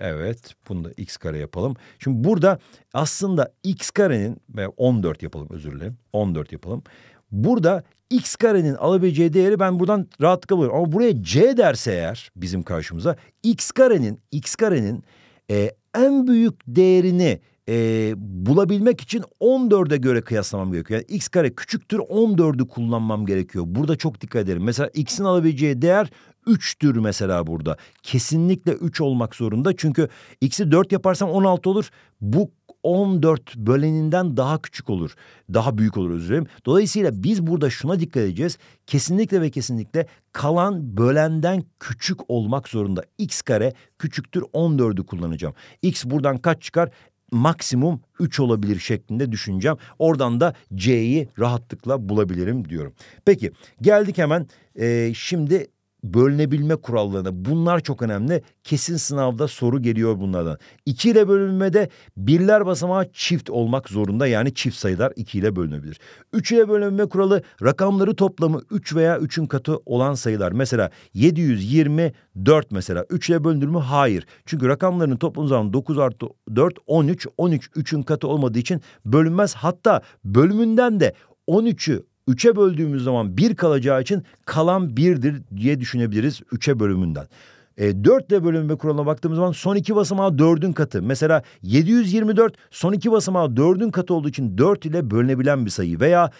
evet bunu da x kare yapalım. Şimdi burada aslında x karenin 14 yapalım özür dilerim. 14 yapalım. Burada x karenin alabileceği değeri ben buradan rahatlıkla buluyorum. Ama buraya c derse eğer bizim karşımıza x karenin x karenin e, en büyük değerini e, bulabilmek için 14'e göre kıyaslamam gerekiyor. Yani x kare küçüktür 14'ü kullanmam gerekiyor. Burada çok dikkat ederim. Mesela x'in alabileceği değer 3'tür mesela burada. Kesinlikle 3 olmak zorunda. Çünkü x'i 4 yaparsam 16 olur. Bu 14 böleninden daha küçük olur. Daha büyük olur özür dilerim. Dolayısıyla biz burada şuna dikkat edeceğiz. Kesinlikle ve kesinlikle kalan bölenden küçük olmak zorunda. X kare küçüktür 14'ü kullanacağım. X buradan kaç çıkar? maksimum 3 olabilir şeklinde düşüneceğim. Oradan da C'yi rahatlıkla bulabilirim diyorum. Peki geldik hemen e, şimdi bölünebilme kurallarını, bunlar çok önemli. Kesin sınavda soru geliyor bunlardan. 2 ile bölünmede birler basamağı çift olmak zorunda yani çift sayılar 2 ile bölünebilir. 3 ile bölünme kuralı rakamları toplamı 3 veya 3'ün katı olan sayılar. Mesela 724 mesela 3 ile bölünür mü? Hayır. Çünkü rakamların toplamı zaman 9 artı 4 13 13 3'ün katı olmadığı için bölünmez. Hatta bölümünden de 13'ü Üçe böldüğümüz zaman bir kalacağı için kalan birdir diye düşünebiliriz üçe bölümünden. E, bölünme kuralına baktığımız zaman son iki basamağı 4'ün katı. Mesela 724 son iki basamağı 4'ün katı olduğu için 4 ile bölünebilen bir sayı. Veya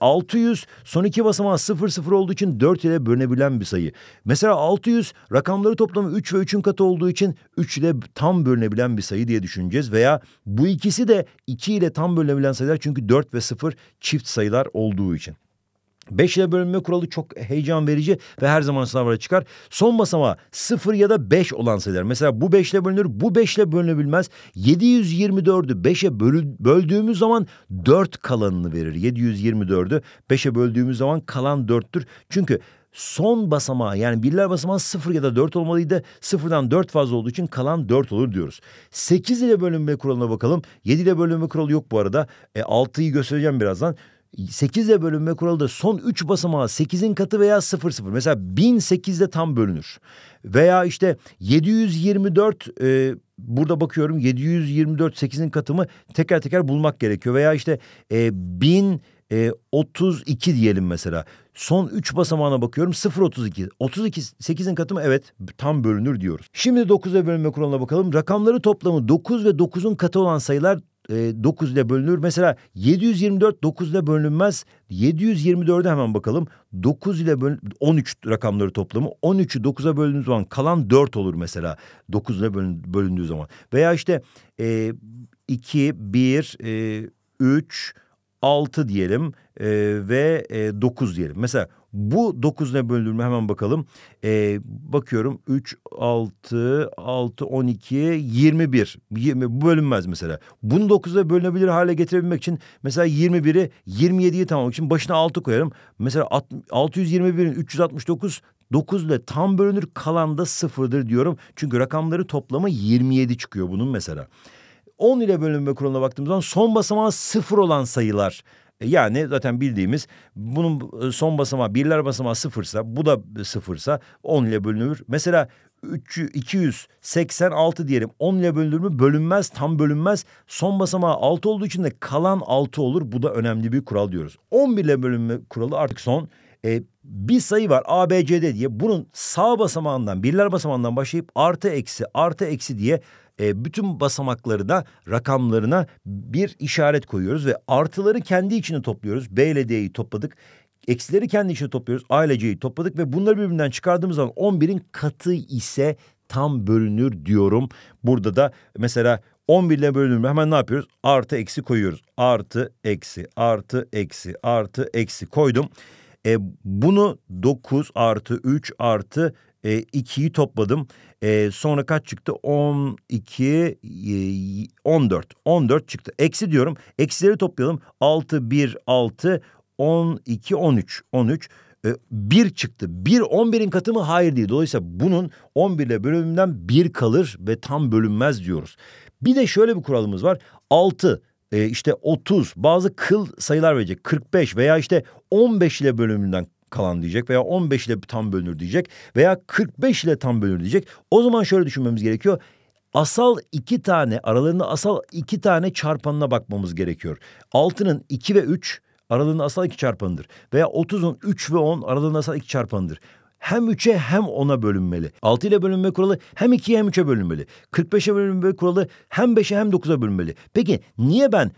600 e, son iki basamağı 0 0 olduğu için 4 ile bölünebilen bir sayı. Mesela 600 rakamları toplamı 3 ve 3'ün katı olduğu için 3 ile tam bölünebilen bir sayı diye düşüneceğiz. Veya bu ikisi de 2 ile tam bölünebilen sayılar çünkü 4 ve 0 çift sayılar olduğu için. 5 ile bölünme kuralı çok heyecan verici ve her zaman sınavlara çıkar. Son basama 0 ya da 5 olan sayılar. Mesela bu 5 ile bölünür, bu 5 ile bölünebilmez. 724'ü 5'e böldüğümüz zaman 4 kalanını verir. 724'ü 5'e böldüğümüz zaman kalan 4'tür. Çünkü son basamağı yani birler basamağı sıfır ya da dört olmalıydı. Sıfırdan dört fazla olduğu için kalan dört olur diyoruz. Sekiz ile bölünme kuralına bakalım. Yedi ile bölünme kuralı yok bu arada. E, 6'yı göstereceğim birazdan. 8'le bölünme kuralı da son 3 basamağı 8'in katı veya 00. Mesela 1008'de tam bölünür. Veya işte 724 e, burada bakıyorum 724 8'in katımı teker teker bulmak gerekiyor. Veya işte e, 1000 e, diyelim mesela. Son 3 basamağına bakıyorum 032. 32 8'in katı mı? Evet tam bölünür diyoruz. Şimdi 9'a bölünme kuralına bakalım. Rakamları toplamı 9 ve 9'un katı olan sayılar 9 ile bölünür. Mesela 724 9 ile bölünmez. 724'e hemen bakalım. 9 ile böl 13 rakamları toplamı. 13'ü 9'a böldüğünüz zaman kalan 4 olur mesela. 9 ile bölün, bölündüğü zaman. Veya işte e, 2, 1, e, 3, 6 diyelim e, ve e, 9 diyelim. Mesela bu 9 ne bölünür hemen bakalım. Ee, bakıyorum 3, 6, 6, 12, 21. 20, bu bölünmez mesela. Bunu 9'a bölünebilir hale getirebilmek için mesela 21'i 27'yi tamamlamak için başına 6 koyarım. Mesela 621'in 369 9 ile tam bölünür kalan da sıfırdır diyorum. Çünkü rakamları toplamı 27 çıkıyor bunun mesela. 10 ile bölünme kuralına baktığımız zaman son basamağı sıfır olan sayılar e, yani zaten bildiğimiz bunun e, son basamağı birler basamağı sıfırsa bu da sıfırsa 10 ile bölünür. Mesela 286 diyelim 10 ile bölünür mü bölünmez tam bölünmez son basamağı 6 olduğu için de kalan 6 olur bu da önemli bir kural diyoruz. 11 ile bölünme kuralı artık son e, bir sayı var A, B, diye bunun sağ basamağından birler basamağından başlayıp artı eksi artı eksi diye e, bütün da rakamlarına bir işaret koyuyoruz ve artıları kendi içine topluyoruz. B ile D'yi topladık. Eksileri kendi içine topluyoruz. A ile C'yi topladık ve bunları birbirinden çıkardığımız zaman 11'in katı ise tam bölünür diyorum. Burada da mesela 11 ile bölünür hemen ne yapıyoruz? Artı eksi koyuyoruz. Artı eksi artı eksi artı eksi koydum. E, bunu 9 artı 3 artı e, topladım. E, sonra kaç çıktı? 12, e, 14. 14 çıktı. Eksi diyorum. Eksileri toplayalım. 6, 1, 6, 12, 13. 13. E, 1 çıktı. 1 11'in katı mı? Hayır değil. Dolayısıyla bunun 11 ile bölümünden 1 kalır ve tam bölünmez diyoruz. Bir de şöyle bir kuralımız var. 6 e, işte 30 bazı kıl sayılar verecek 45 veya işte 15 ile bölümünden kalan diyecek veya 15 ile tam bölünür diyecek veya 45 ile tam bölünür diyecek. O zaman şöyle düşünmemiz gerekiyor. Asal iki tane aralarında asal iki tane çarpanına bakmamız gerekiyor. Altının 2 ve 3 aralığında asal iki çarpanıdır. Veya 30'un 3 ve 10 aralığında asal iki çarpanıdır hem 3'e hem 10'a bölünmeli. 6 ile bölünme kuralı hem 2'ye hem 3'e bölünmeli. 45'e bölünme kuralı hem 5'e hem 9'a bölünmeli. Peki niye ben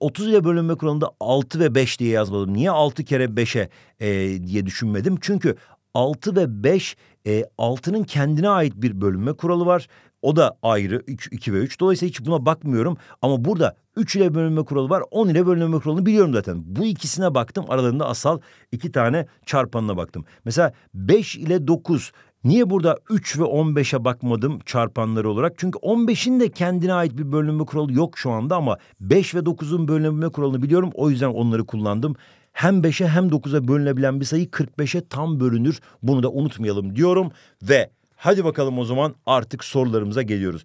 30 ile bölünme kuralında 6 ve 5 diye yazmadım. Niye 6 kere 5'e e, diye düşünmedim? Çünkü 6 ve 5 e, 6'nın kendine ait bir bölünme kuralı var. O da ayrı 2 ve 3. Dolayısıyla hiç buna bakmıyorum. Ama burada 3 ile bölünme kuralı var. 10 ile bölünme kuralını biliyorum zaten. Bu ikisine baktım. Aralarında asal iki tane çarpanına baktım. Mesela 5 ile 9 Niye burada 3 ve 15'e bakmadım çarpanları olarak? Çünkü 15'in de kendine ait bir bölünme kuralı yok şu anda ama 5 ve 9'un bölünme kuralını biliyorum. O yüzden onları kullandım. Hem 5'e hem 9'a bölünebilen bir sayı 45'e tam bölünür. Bunu da unutmayalım diyorum ve hadi bakalım o zaman artık sorularımıza geliyoruz.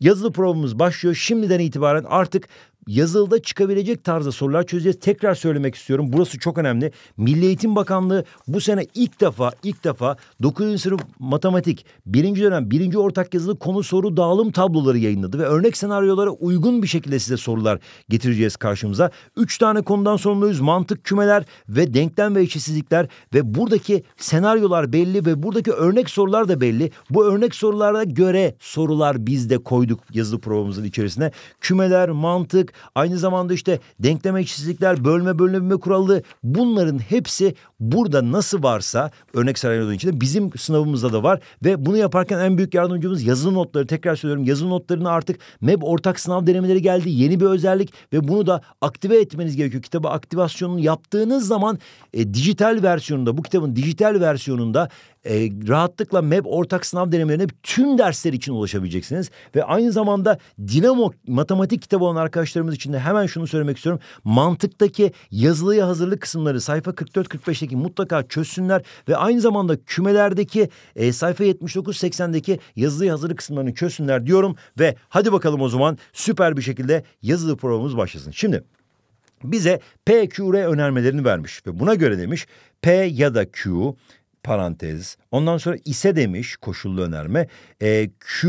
Yazılı provamız başlıyor. Şimdiden itibaren artık yazılıda çıkabilecek tarzda sorular çözeceğiz. Tekrar söylemek istiyorum. Burası çok önemli. Milli Eğitim Bakanlığı bu sene ilk defa ilk defa 9. sınıf matematik birinci dönem birinci ortak yazılı konu soru dağılım tabloları yayınladı ve örnek senaryolara uygun bir şekilde size sorular getireceğiz karşımıza. Üç tane konudan sorumluyuz. Mantık, kümeler ve denklem ve eşitsizlikler ve buradaki senaryolar belli ve buradaki örnek sorular da belli. Bu örnek sorulara göre sorular biz de koyduk yazılı programımızın içerisine. Kümeler, mantık, Aynı zamanda işte denkleme eşitsizlikler, bölme bölünme kuralı, bunların hepsi burada nasıl varsa örnek senaryonun içinde bizim sınavımızda da var ve bunu yaparken en büyük yardımcımız yazılı notları tekrar söylüyorum yazılı notlarını artık MEB ortak sınav denemeleri geldi yeni bir özellik ve bunu da aktive etmeniz gerekiyor. Kitabı aktivasyonunu yaptığınız zaman e, dijital versiyonunda bu kitabın dijital versiyonunda e, rahatlıkla MEB ortak sınav denemelerine tüm dersler için ulaşabileceksiniz ve aynı zamanda Dinamo matematik kitabı olan arkadaşlarım dinleyicilerimiz için de hemen şunu söylemek istiyorum. Mantıktaki yazılıya hazırlık kısımları sayfa 44-45'teki mutlaka çözsünler ve aynı zamanda kümelerdeki e, sayfa 79-80'deki yazılıya hazırlık kısımlarını çözsünler diyorum ve hadi bakalım o zaman süper bir şekilde yazılı programımız başlasın. Şimdi bize PQR önermelerini vermiş ve buna göre demiş P ya da Q parantez ondan sonra ise demiş koşullu önerme e, Q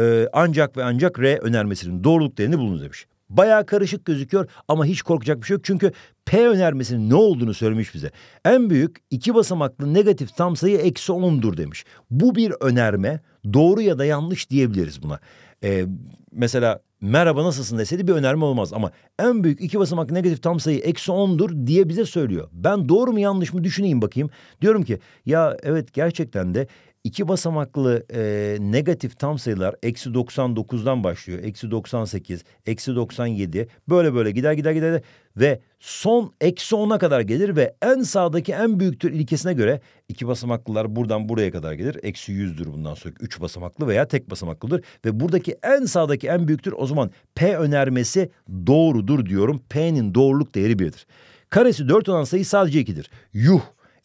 e, ancak ve ancak R önermesinin doğruluk bulunuz demiş. Baya karışık gözüküyor ama hiç korkacak bir şey yok. Çünkü P önermesinin ne olduğunu söylemiş bize. En büyük iki basamaklı negatif tam sayı eksi 10'dur demiş. Bu bir önerme. Doğru ya da yanlış diyebiliriz buna. Ee, mesela merhaba nasılsın deseydi bir önerme olmaz. Ama en büyük iki basamaklı negatif tam sayı eksi 10'dur diye bize söylüyor. Ben doğru mu yanlış mı düşüneyim bakayım. Diyorum ki ya evet gerçekten de İki basamaklı e, negatif tam sayılar eksi 99'dan başlıyor. Eksi 98, eksi 97 böyle böyle gider gider gider ve son eksi 10'a kadar gelir ve en sağdaki en büyüktür ilkesine göre iki basamaklılar buradan buraya kadar gelir. Eksi 100'dür bundan sonra üç basamaklı veya tek basamaklıdır ve buradaki en sağdaki en büyüktür o zaman P önermesi doğrudur diyorum. P'nin doğruluk değeri birdir. Karesi 4 olan sayı sadece 2'dir. Yuh!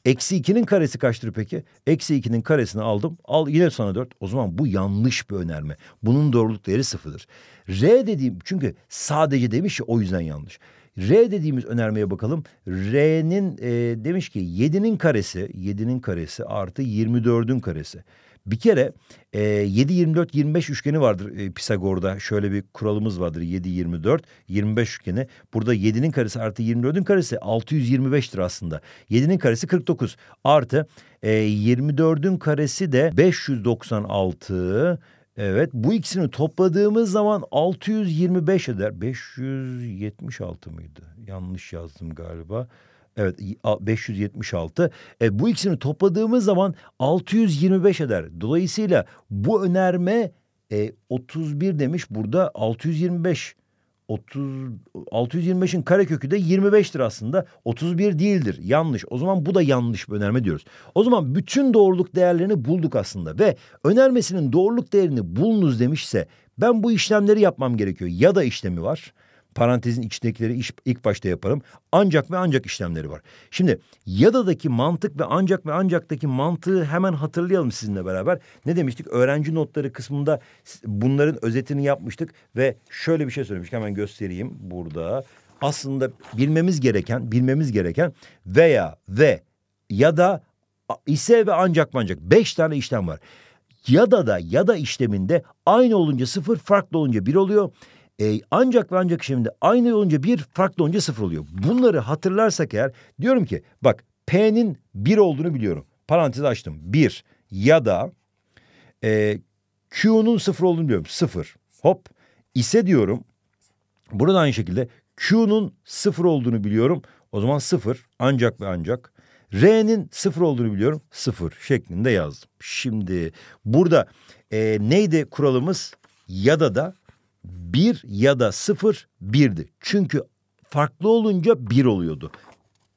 Eksi ikinin karesi kaçtır peki? Eksi ikinin karesini aldım. Al yine sana dört. O zaman bu yanlış bir önerme. Bunun doğruluk değeri sıfırdır. R dediğim çünkü sadece demiş ya o yüzden yanlış. R dediğimiz önermeye bakalım. R'nin e, demiş ki 7'nin karesi, 7'nin karesi artı 24'ün karesi. Bir kere e, 7-24-25 üçgeni vardır e, Pisagor'da. Şöyle bir kuralımız vardır 7-24-25 üçgeni. Burada 7'nin karesi artı 24'ün karesi 625'tir aslında. 7'nin karesi 49 artı e, 24'ün karesi de 596 Evet bu ikisini topladığımız zaman 625 eder. 576 mıydı? Yanlış yazdım galiba. Evet 576. E, bu ikisini topladığımız zaman 625 eder. Dolayısıyla bu önerme e, 31 demiş burada 625. 30 625'in karekökü de 25'tir aslında. 31 değildir. Yanlış. O zaman bu da yanlış bir önerme diyoruz. O zaman bütün doğruluk değerlerini bulduk aslında ve önermesinin doğruluk değerini bulunuz demişse ben bu işlemleri yapmam gerekiyor. Ya da işlemi var parantezin içindekileri iş, ilk başta yaparım. Ancak ve ancak işlemleri var. Şimdi yadadaki mantık ve ancak ve ancaktaki mantığı hemen hatırlayalım sizinle beraber. Ne demiştik? Öğrenci notları kısmında bunların özetini yapmıştık ve şöyle bir şey söylemiştik. Hemen göstereyim burada. Aslında bilmemiz gereken, bilmemiz gereken veya ve ya da ise ve ancak ancak beş tane işlem var. Ya da da ya da işleminde aynı olunca sıfır farklı olunca bir oluyor. E, ancak ve ancak şimdi aynı olunca bir farklı olunca sıfır oluyor. Bunları hatırlarsak eğer diyorum ki bak P'nin bir olduğunu biliyorum. Parantez açtım. Bir ya da e, Q'nun sıfır olduğunu biliyorum. Sıfır. Hop. ise diyorum. Burada aynı şekilde Q'nun sıfır olduğunu biliyorum. O zaman sıfır ancak ve ancak. R'nin sıfır olduğunu biliyorum. Sıfır şeklinde yazdım. Şimdi burada e, neydi kuralımız? Ya da da 1 ya da 0 1'di. Çünkü farklı olunca 1 oluyordu.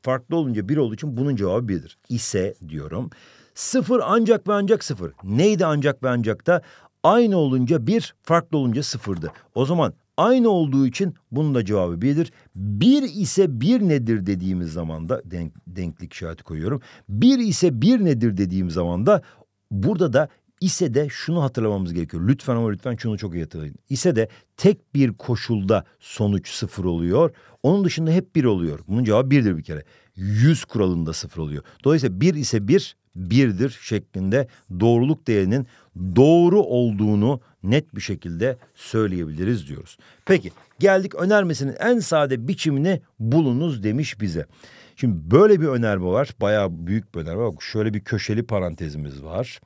Farklı olunca 1 olduğu için bunun cevabı 1'dir. İse diyorum. 0 ancak ve ancak 0. Neydi ancak ve ancak da? Aynı olunca 1, farklı olunca 0'dı. O zaman aynı olduğu için bunun da cevabı 1'dir. 1 ise 1 nedir dediğimiz zaman da denk, denklik işareti koyuyorum. 1 ise 1 nedir dediğim zaman da burada da ise de şunu hatırlamamız gerekiyor. Lütfen ama lütfen şunu çok iyi hatırlayın. İse de tek bir koşulda sonuç sıfır oluyor. Onun dışında hep bir oluyor. Bunun cevabı birdir bir kere. Yüz kuralında sıfır oluyor. Dolayısıyla bir ise bir, birdir şeklinde doğruluk değerinin doğru olduğunu net bir şekilde söyleyebiliriz diyoruz. Peki geldik önermesinin en sade biçimini bulunuz demiş bize. Şimdi böyle bir önerme var. Bayağı büyük bir önerme. Bak şöyle bir köşeli parantezimiz var.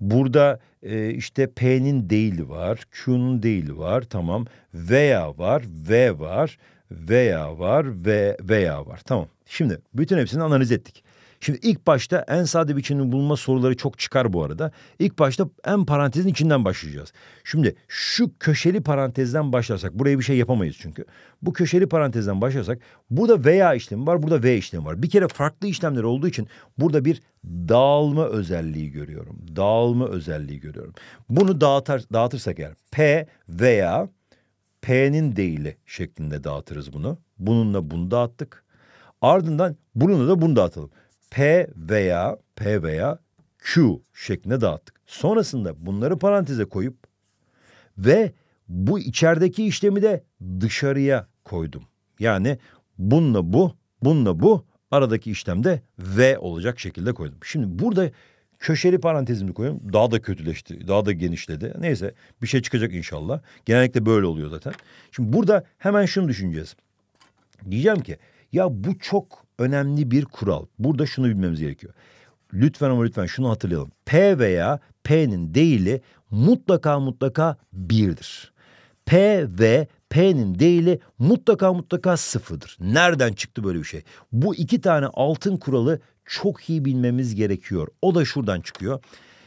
Burada e, işte P'nin değil var, Q'nun değil var tamam. Veya var, V var, veya var ve veya var. Tamam. Şimdi bütün hepsini analiz ettik. Şimdi ilk başta en sade biçimini bulma soruları çok çıkar bu arada. İlk başta en parantezin içinden başlayacağız. Şimdi şu köşeli parantezden başlarsak buraya bir şey yapamayız çünkü. Bu köşeli parantezden başlarsak burada veya işlemi var burada v işlemi var. Bir kere farklı işlemler olduğu için burada bir dağılma özelliği görüyorum. Dağılma özelliği görüyorum. Bunu dağıtar, dağıtırsak eğer P veya P'nin değili şeklinde dağıtırız bunu. Bununla bunu dağıttık. Ardından bununla da bunu dağıtalım. P veya P veya Q şeklinde dağıttık. Sonrasında bunları paranteze koyup ve bu içerideki işlemi de dışarıya koydum. Yani bununla bu, bununla bu aradaki işlemde V olacak şekilde koydum. Şimdi burada köşeli parantezimi koyuyorum. Daha da kötüleşti, daha da genişledi. Neyse bir şey çıkacak inşallah. Genellikle böyle oluyor zaten. Şimdi burada hemen şunu düşüneceğiz. Diyeceğim ki ya bu çok önemli bir kural. Burada şunu bilmemiz gerekiyor. Lütfen ama lütfen şunu hatırlayalım. P veya P'nin değili mutlaka mutlaka birdir. P ve P'nin değili mutlaka mutlaka sıfırdır. Nereden çıktı böyle bir şey? Bu iki tane altın kuralı çok iyi bilmemiz gerekiyor. O da şuradan çıkıyor.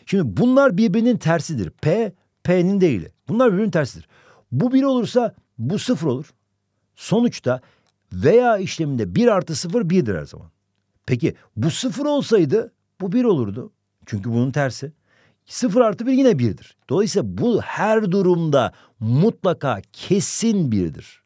Şimdi bunlar birbirinin tersidir. P, P'nin değili. Bunlar birbirinin tersidir. Bu bir olursa bu sıfır olur. Sonuçta veya işleminde 1 artı 0 1'dir her zaman. Peki bu 0 olsaydı bu 1 olurdu. Çünkü bunun tersi. 0 artı 1 yine 1'dir. Dolayısıyla bu her durumda mutlaka kesin 1'dir.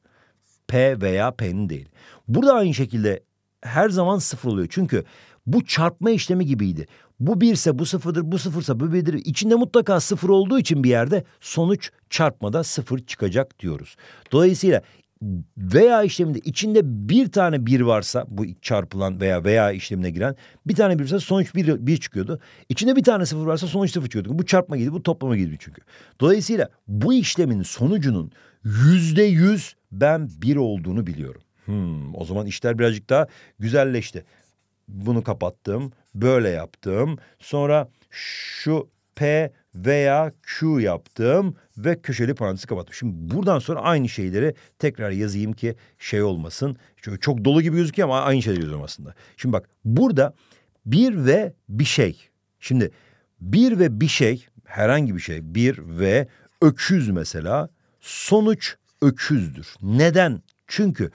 P veya P'nin değil. Burada aynı şekilde her zaman 0 oluyor. Çünkü bu çarpma işlemi gibiydi. Bu birse bu sıfırdır, bu sıfırsa bu birdir. İçinde mutlaka sıfır olduğu için bir yerde sonuç çarpmada sıfır çıkacak diyoruz. Dolayısıyla veya işleminde içinde bir tane bir varsa bu çarpılan veya veya işlemine giren bir tane bir varsa sonuç bir, bir çıkıyordu. İçinde bir tane sıfır varsa sonuç sıfır çıkıyordu. Bu çarpma gibi bu toplama gibi çünkü. Dolayısıyla bu işlemin sonucunun yüzde yüz ben bir olduğunu biliyorum. Hmm, o zaman işler birazcık daha güzelleşti. Bunu kapattım, böyle yaptım. Sonra şu P veya Q yaptım ve köşeli parantezi kapattım. Şimdi buradan sonra aynı şeyleri tekrar yazayım ki şey olmasın. Çünkü çok dolu gibi gözüküyor ama aynı şeyleri yazıyorum aslında. Şimdi bak burada bir ve bir şey. Şimdi bir ve bir şey herhangi bir şey bir ve öküz mesela sonuç öküzdür. Neden? Çünkü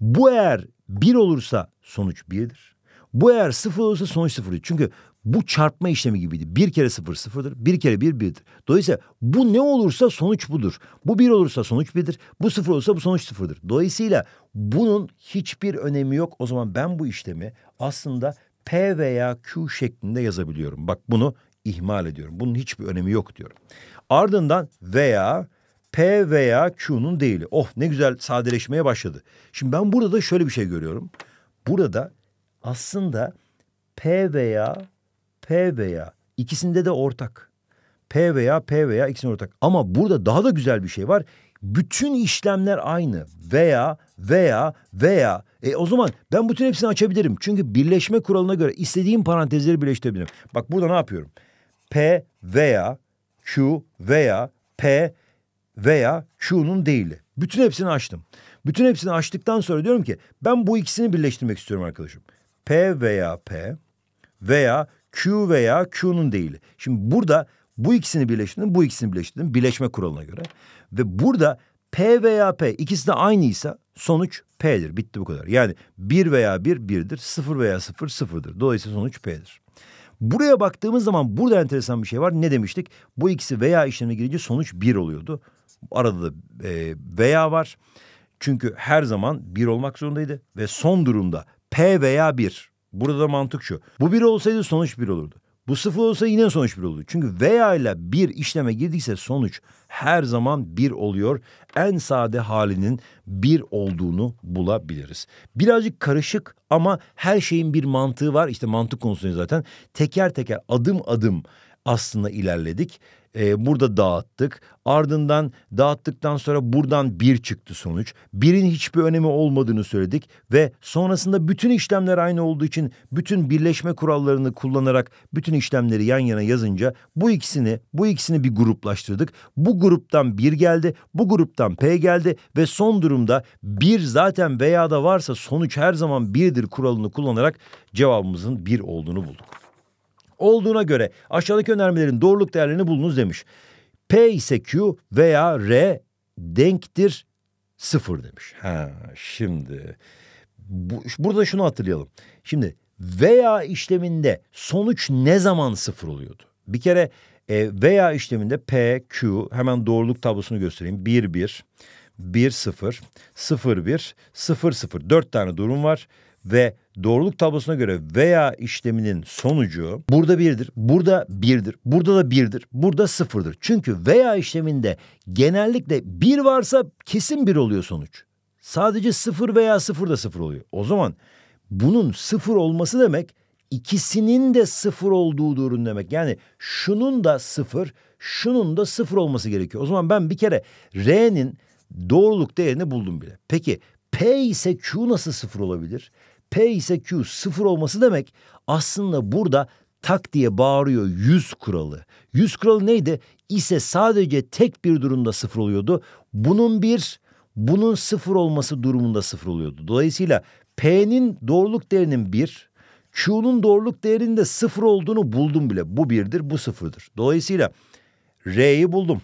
bu eğer bir olursa sonuç birdir. Bu eğer sıfır olursa sonuç sıfırdır. Çünkü bu çarpma işlemi gibiydi. Bir kere sıfır sıfırdır. Bir kere bir birdir. Dolayısıyla bu ne olursa sonuç budur. Bu bir olursa sonuç birdir. Bu sıfır olursa bu sonuç sıfırdır. Dolayısıyla bunun hiçbir önemi yok. O zaman ben bu işlemi aslında P veya Q şeklinde yazabiliyorum. Bak bunu ihmal ediyorum. Bunun hiçbir önemi yok diyorum. Ardından veya P veya Q'nun değili. Oh ne güzel sadeleşmeye başladı. Şimdi ben burada da şöyle bir şey görüyorum. Burada aslında P veya P veya ikisinde de ortak. P veya P veya ikisinde ortak. Ama burada daha da güzel bir şey var. Bütün işlemler aynı. Veya veya veya e o zaman ben bütün hepsini açabilirim. Çünkü birleşme kuralına göre istediğim parantezleri birleştirebilirim. Bak burada ne yapıyorum? P veya Q veya P veya Q'nun değili. Bütün hepsini açtım. Bütün hepsini açtıktan sonra diyorum ki ben bu ikisini birleştirmek istiyorum arkadaşım. P veya P veya Q veya Q'nun değili. Şimdi burada bu ikisini birleştirdim, bu ikisini birleştirdim birleşme kuralına göre. Ve burada P veya P ikisi de aynıysa sonuç P'dir. Bitti bu kadar. Yani 1 veya 1 bir, 1'dir. 0 veya 0 0'dır. Dolayısıyla sonuç P'dir. Buraya baktığımız zaman burada enteresan bir şey var. Ne demiştik? Bu ikisi veya işlemine girince sonuç 1 oluyordu. Arada da e, veya var. Çünkü her zaman 1 olmak zorundaydı. Ve son durumda P veya 1 Burada da mantık şu. Bu bir olsaydı sonuç bir olurdu. Bu sıfır olsa yine sonuç bir olurdu. Çünkü veya ile bir işleme girdiyse sonuç her zaman bir oluyor. En sade halinin bir olduğunu bulabiliriz. Birazcık karışık ama her şeyin bir mantığı var. İşte mantık konusunda zaten teker teker adım adım aslında ilerledik e, burada dağıttık. Ardından dağıttıktan sonra buradan bir çıktı sonuç. Birin hiçbir önemi olmadığını söyledik ve sonrasında bütün işlemler aynı olduğu için bütün birleşme kurallarını kullanarak bütün işlemleri yan yana yazınca bu ikisini bu ikisini bir gruplaştırdık. Bu gruptan bir geldi, bu gruptan P geldi ve son durumda bir zaten veya da varsa sonuç her zaman birdir kuralını kullanarak cevabımızın bir olduğunu bulduk olduğuna göre aşağıdaki önermelerin doğruluk değerlerini bulunuz demiş. P ise Q veya R denktir sıfır demiş. Ha şimdi bu, burada şunu hatırlayalım. Şimdi veya işleminde sonuç ne zaman sıfır oluyordu? Bir kere e, veya işleminde P, Q hemen doğruluk tablosunu göstereyim. 1, 1, 1, 0, 0, 1, 0, 0. Dört tane durum var ve doğruluk tablosuna göre veya işleminin sonucu burada birdir, burada birdir, burada da birdir, burada sıfırdır. Çünkü veya işleminde genellikle bir varsa kesin bir oluyor sonuç. Sadece sıfır veya sıfır da sıfır oluyor. O zaman bunun sıfır olması demek ikisinin de sıfır olduğu durum demek. Yani şunun da sıfır, şunun da sıfır olması gerekiyor. O zaman ben bir kere R'nin doğruluk değerini buldum bile. Peki P ise Q nasıl sıfır olabilir? P ise Q sıfır olması demek aslında burada tak diye bağırıyor yüz kuralı. Yüz kuralı neydi? İse sadece tek bir durumda sıfır oluyordu. Bunun bir, bunun sıfır olması durumunda sıfır oluyordu. Dolayısıyla P'nin doğruluk değerinin bir, Q'nun doğruluk değerinin de sıfır olduğunu buldum bile. Bu birdir, bu sıfırdır. Dolayısıyla R'yi buldum,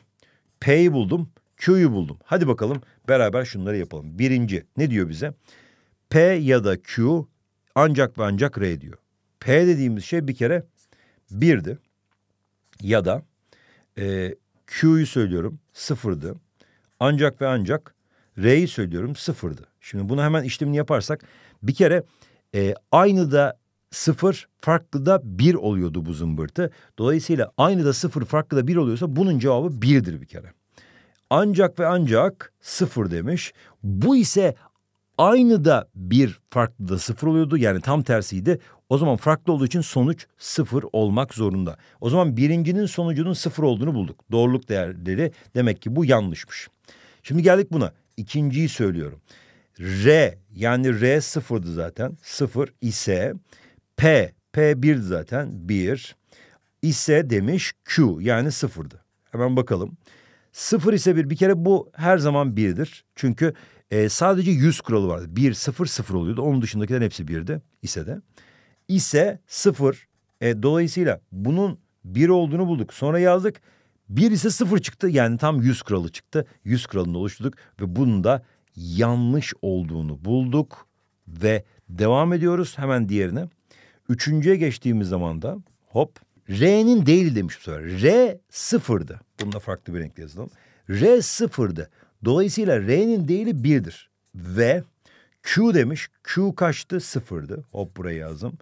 P'yi buldum, Q'yu buldum. Hadi bakalım beraber şunları yapalım. Birinci ne diyor bize? P ya da Q ancak ve ancak R diyor. P dediğimiz şey bir kere birdi ya da e, Q'yu söylüyorum sıfırdı. Ancak ve ancak R'yi söylüyorum sıfırdı. Şimdi bunu hemen işlemini yaparsak bir kere e, aynı da sıfır farklı da bir oluyordu bu zımbırtı. Dolayısıyla aynı da sıfır farklı da bir oluyorsa bunun cevabı birdir bir kere. Ancak ve ancak sıfır demiş. Bu ise Aynı da bir farklı da sıfır oluyordu. Yani tam tersiydi. O zaman farklı olduğu için sonuç sıfır olmak zorunda. O zaman birincinin sonucunun sıfır olduğunu bulduk. Doğruluk değerleri demek ki bu yanlışmış. Şimdi geldik buna. İkinciyi söylüyorum. R yani R sıfırdı zaten. Sıfır ise P. P bir zaten bir ise demiş Q yani sıfırdı. Hemen bakalım. Sıfır ise bir bir kere bu her zaman birdir. Çünkü e, sadece 100 kuralı vardı. 1 0 0 oluyordu. Onun dışındakilerin hepsi 1'di İSE'de. İSE 0. E, dolayısıyla bunun 1 olduğunu bulduk. Sonra yazdık. 1 ise 0 çıktı. Yani tam 100 kuralı çıktı. 100 kuralını oluşturduk ve bunun da yanlış olduğunu bulduk ve devam ediyoruz hemen diğerine. Üçüncüye geçtiğimiz zaman da hop R'nin değil demiş bu sefer. R sıfırdı. Bununla farklı bir renkle yazalım. R sıfırdı. Dolayısıyla R'nin değili birdir. Ve Q demiş. Q kaçtı? Sıfırdı. Hop buraya yazdım.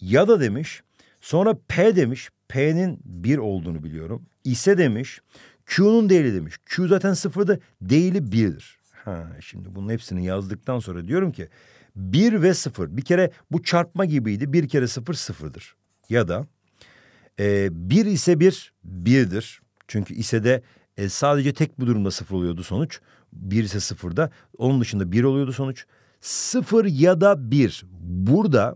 Ya da demiş. Sonra P demiş. P'nin bir olduğunu biliyorum. İse demiş. Q'nun değili demiş. Q zaten sıfırdı. Değili birdir. Ha, şimdi bunun hepsini yazdıktan sonra diyorum ki bir ve sıfır. Bir kere bu çarpma gibiydi. Bir kere sıfır sıfırdır. Ya da e, bir ise bir birdir. Çünkü ise de e, sadece tek bu durumda sıfır oluyordu sonuç. Bir ise sıfırda. Onun dışında bir oluyordu sonuç. Sıfır ya da bir. Burada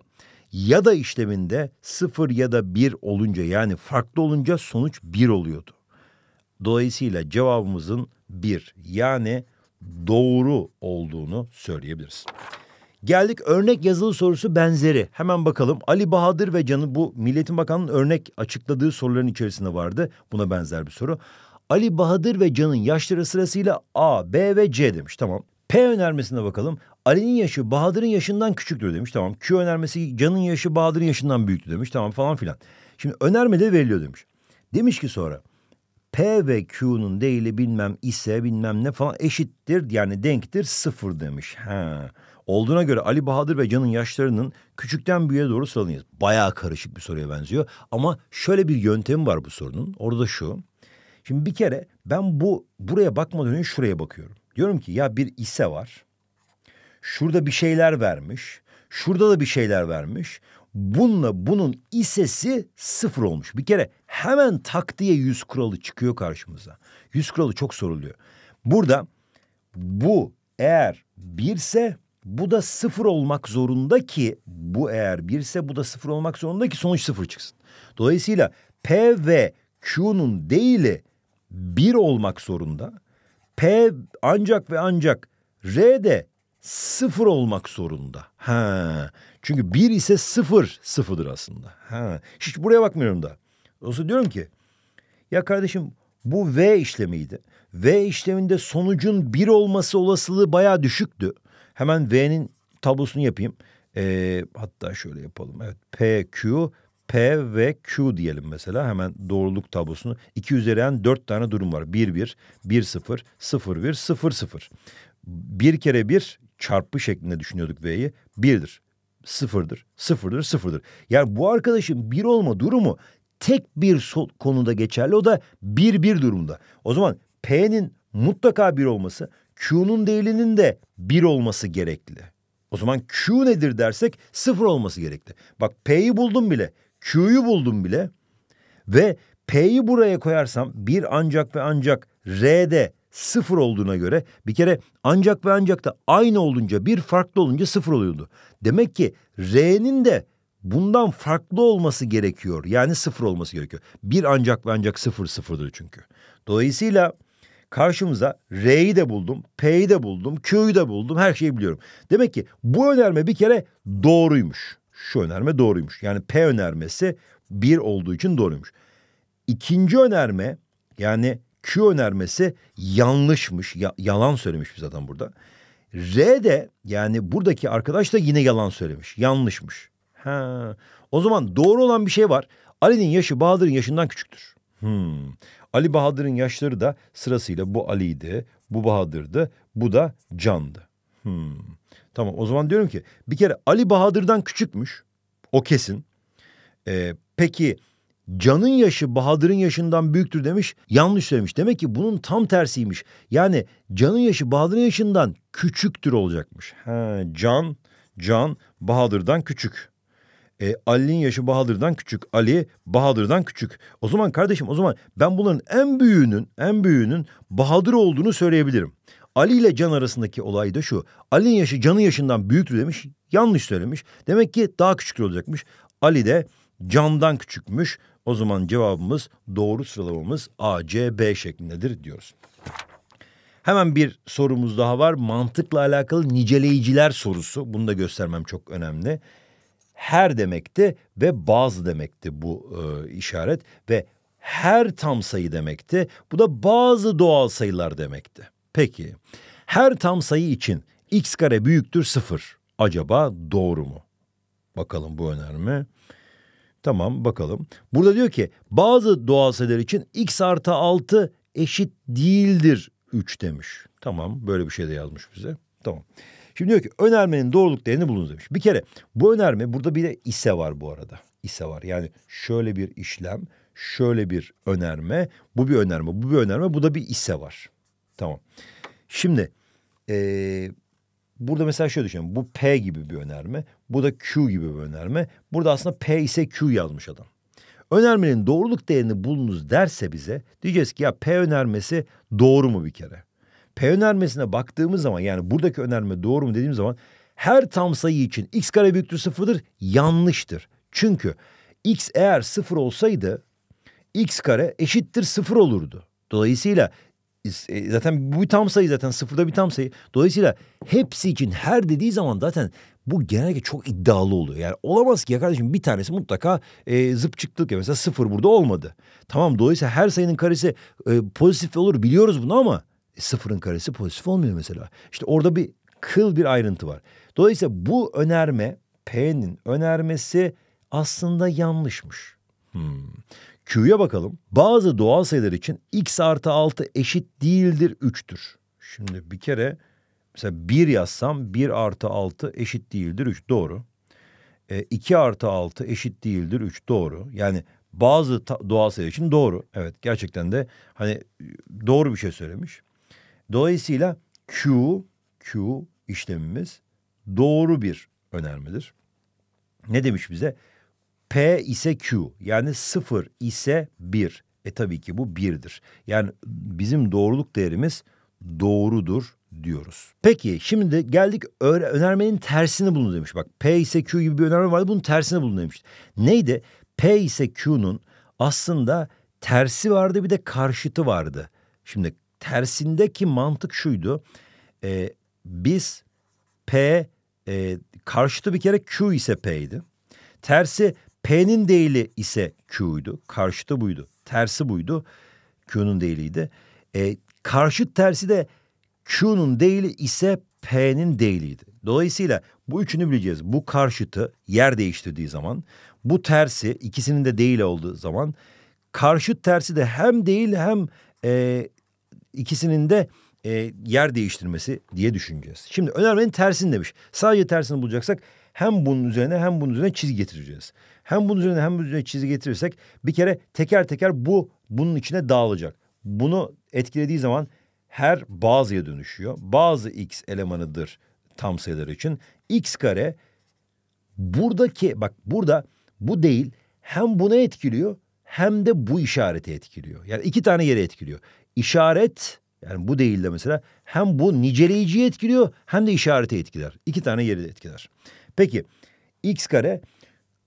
ya da işleminde sıfır ya da bir olunca yani farklı olunca sonuç bir oluyordu. Dolayısıyla cevabımızın bir yani doğru olduğunu söyleyebiliriz. Geldik örnek yazılı sorusu benzeri. Hemen bakalım Ali Bahadır ve Can'ın bu Milletin Bakanı'nın örnek açıkladığı soruların içerisinde vardı. Buna benzer bir soru. Ali Bahadır ve Can'ın yaşları sırasıyla A, B ve C demiş. Tamam. P önermesine bakalım. Ali'nin yaşı Bahadır'ın yaşından küçüktür demiş. Tamam. Q önermesi Can'ın yaşı Bahadır'ın yaşından büyüktü demiş. Tamam falan filan. Şimdi önermede veriliyor demiş. Demiş ki sonra P ve Q'nun değili bilmem ise bilmem ne falan eşittir yani denktir sıfır demiş. Ha. Olduğuna göre Ali Bahadır ve Can'ın yaşlarının küçükten büyüğe doğru sıralanıyoruz. Bayağı karışık bir soruya benziyor ama şöyle bir yöntemi var bu sorunun. Orada şu Şimdi bir kere ben bu buraya bakmadan önce şuraya bakıyorum. Diyorum ki ya bir ise var. Şurada bir şeyler vermiş. Şurada da bir şeyler vermiş. Bununla bunun isesi sıfır olmuş. Bir kere hemen tak diye yüz kuralı çıkıyor karşımıza. Yüz kuralı çok soruluyor. Burada bu eğer birse bu da sıfır olmak zorunda ki bu eğer birse bu da sıfır olmak zorunda ki sonuç sıfır çıksın. Dolayısıyla P ve Q'nun değili bir olmak zorunda. P ancak ve ancak R de sıfır olmak zorunda. Ha. Çünkü bir ise sıfır sıfırdır aslında. Ha. Hiç buraya bakmıyorum da. Dolayısıyla diyorum ki ya kardeşim bu V işlemiydi. V işleminde sonucun bir olması olasılığı baya düşüktü. Hemen V'nin tablosunu yapayım. Ee, hatta şöyle yapalım. Evet P, Q, P ve Q diyelim mesela hemen doğruluk tablosunu. 2 üzerinden 4 tane durum var. 1-1, 1-0, 0-1, 0-0. 1 kere 1 çarpı şeklinde düşünüyorduk V'yi. 1'dir, 0'dır, 0'dır, 0'dır. Yani bu arkadaşın 1 olma durumu tek bir konuda geçerli. O da 1-1 durumda. O zaman P'nin mutlaka 1 olması, Q'nun değilinin de 1 olması gerekli. O zaman Q nedir dersek sıfır olması gerekli. Bak P'yi buldum bile. Q'yu buldum bile ve P'yi buraya koyarsam bir ancak ve ancak R'de sıfır olduğuna göre bir kere ancak ve ancak da aynı olunca bir farklı olunca sıfır oluyordu. Demek ki R'nin de bundan farklı olması gerekiyor. Yani sıfır olması gerekiyor. Bir ancak ve ancak sıfır sıfırdır çünkü. Dolayısıyla karşımıza R'yi de buldum, P'yi de buldum, Q'yu de buldum, her şeyi biliyorum. Demek ki bu önerme bir kere doğruymuş şu önerme doğruymuş. Yani P önermesi bir olduğu için doğruymuş. İkinci önerme yani Q önermesi yanlışmış. Ya, yalan söylemiş biz adam burada. R de yani buradaki arkadaş da yine yalan söylemiş. Yanlışmış. Ha. O zaman doğru olan bir şey var. Ali'nin yaşı Bahadır'ın yaşından küçüktür. Hmm. Ali Bahadır'ın yaşları da sırasıyla bu Ali'ydi, bu Bahadır'dı, bu da Can'dı. Hmm. Tamam o zaman diyorum ki bir kere Ali Bahadır'dan küçükmüş. O kesin. Ee, peki Can'ın yaşı Bahadır'ın yaşından büyüktür demiş. Yanlış söylemiş. Demek ki bunun tam tersiymiş. Yani Can'ın yaşı Bahadır'ın yaşından küçüktür olacakmış. Ha, Can, Can Bahadır'dan küçük. E, Ali'nin yaşı Bahadır'dan küçük. Ali Bahadır'dan küçük. O zaman kardeşim o zaman ben bunların en büyüğünün en büyüğünün Bahadır olduğunu söyleyebilirim. Ali ile Can arasındaki olay da şu. Ali'nin yaşı Can'ın yaşından büyüktü demiş. Yanlış söylemiş. Demek ki daha küçük olacakmış. Ali de Can'dan küçükmüş. O zaman cevabımız doğru sıralamamız A, C, B şeklindedir diyoruz. Hemen bir sorumuz daha var. Mantıkla alakalı niceleyiciler sorusu. Bunu da göstermem çok önemli. Her demekti ve bazı demekti bu e, işaret ve her tam sayı demekti. Bu da bazı doğal sayılar demekti. Peki her tam sayı için x kare büyüktür sıfır. Acaba doğru mu? Bakalım bu önerme. Tamam bakalım. Burada diyor ki bazı doğal sayılar için x artı 6 eşit değildir 3 demiş. Tamam böyle bir şey de yazmış bize. Tamam. Şimdi diyor ki önermenin doğruluk değerini bulunuz demiş. Bir kere bu önerme burada bir de ise var bu arada. İse var. Yani şöyle bir işlem, şöyle bir önerme, bu bir önerme, bu bir önerme, bu da bir ise var. Tamam. Şimdi e, burada mesela şöyle düşünün. Bu P gibi bir önerme. Bu da Q gibi bir önerme. Burada aslında P ise Q yazmış adam. Önermenin doğruluk değerini bulunuz derse bize diyeceğiz ki ya P önermesi doğru mu bir kere? P önermesine baktığımız zaman yani buradaki önerme doğru mu dediğim zaman her tam sayı için x kare büyüktür sıfırdır yanlıştır. Çünkü x eğer sıfır olsaydı x kare eşittir sıfır olurdu. Dolayısıyla e, zaten bu bir tam sayı zaten sıfırda bir tam sayı. Dolayısıyla hepsi için her dediği zaman zaten bu genellikle çok iddialı oluyor. Yani olamaz ki ya kardeşim bir tanesi mutlaka e, zıp çıktık ya mesela sıfır burada olmadı. Tamam dolayısıyla her sayının karesi e, pozitif olur biliyoruz bunu ama e, sıfırın karesi pozitif olmuyor mesela. İşte orada bir kıl bir ayrıntı var. Dolayısıyla bu önerme P'nin önermesi aslında yanlışmış. Hmm. Q'ya bakalım. Bazı doğal sayılar için x artı 6 eşit değildir 3'tür. Şimdi bir kere mesela 1 yazsam 1 artı 6 eşit değildir 3 doğru. E, 2 artı 6 eşit değildir 3 doğru. Yani bazı doğal sayılar için doğru. Evet gerçekten de hani e, doğru bir şey söylemiş. Dolayısıyla Q, Q işlemimiz doğru bir önermedir. Ne demiş bize? P ise Q yani sıfır ise bir. E tabii ki bu birdir. Yani bizim doğruluk değerimiz doğrudur diyoruz. Peki şimdi geldik önermenin tersini bulun demiş. Bak P ise Q gibi bir önerme vardı bunun tersini bulun demiş. Neydi? P ise Q'nun aslında tersi vardı bir de karşıtı vardı. Şimdi tersindeki mantık şuydu. E, biz P e, karşıtı bir kere Q ise P'ydi. Tersi P'nin değili ise Q'ydu. Karşıtı buydu. Tersi buydu. Q'nun değiliydi. E, karşıt tersi de Q'nun değili ise P'nin değiliydi. Dolayısıyla bu üçünü bileceğiz. Bu karşıtı yer değiştirdiği zaman, bu tersi ikisinin de değil olduğu zaman, karşıt tersi de hem değil hem e, ikisinin de e, yer değiştirmesi diye düşüneceğiz. Şimdi önermenin tersini demiş. Sadece tersini bulacaksak hem bunun üzerine hem bunun üzerine çizgi getireceğiz. Hem bunun üzerine hem bunun üzerine çizgi getirirsek bir kere teker teker bu bunun içine dağılacak. Bunu etkilediği zaman her bazıya dönüşüyor. Bazı x elemanıdır tam sayılar için. x kare buradaki bak burada bu değil hem buna etkiliyor hem de bu işareti etkiliyor. Yani iki tane yere etkiliyor. İşaret yani bu değil de mesela hem bu niceleyiciyi etkiliyor hem de işareti etkiler. İki tane yeri de etkiler. Peki x kare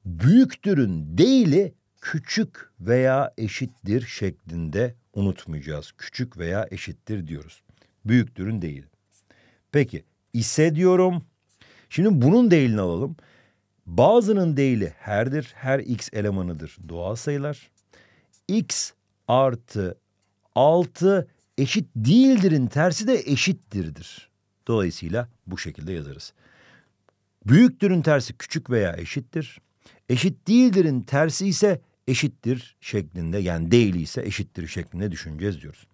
büyüktürün değili küçük veya eşittir şeklinde unutmayacağız. Küçük veya eşittir diyoruz. Büyüktürün değil. Peki ise diyorum. Şimdi bunun değilini alalım. Bazının değili herdir. Her x elemanıdır. Doğal sayılar. x artı 6 eşit değildirin tersi de eşittirdir. Dolayısıyla bu şekilde yazarız. Büyüktürün tersi küçük veya eşittir. Eşit değildirin tersi ise eşittir şeklinde yani değil ise eşittir şeklinde düşüneceğiz diyoruz.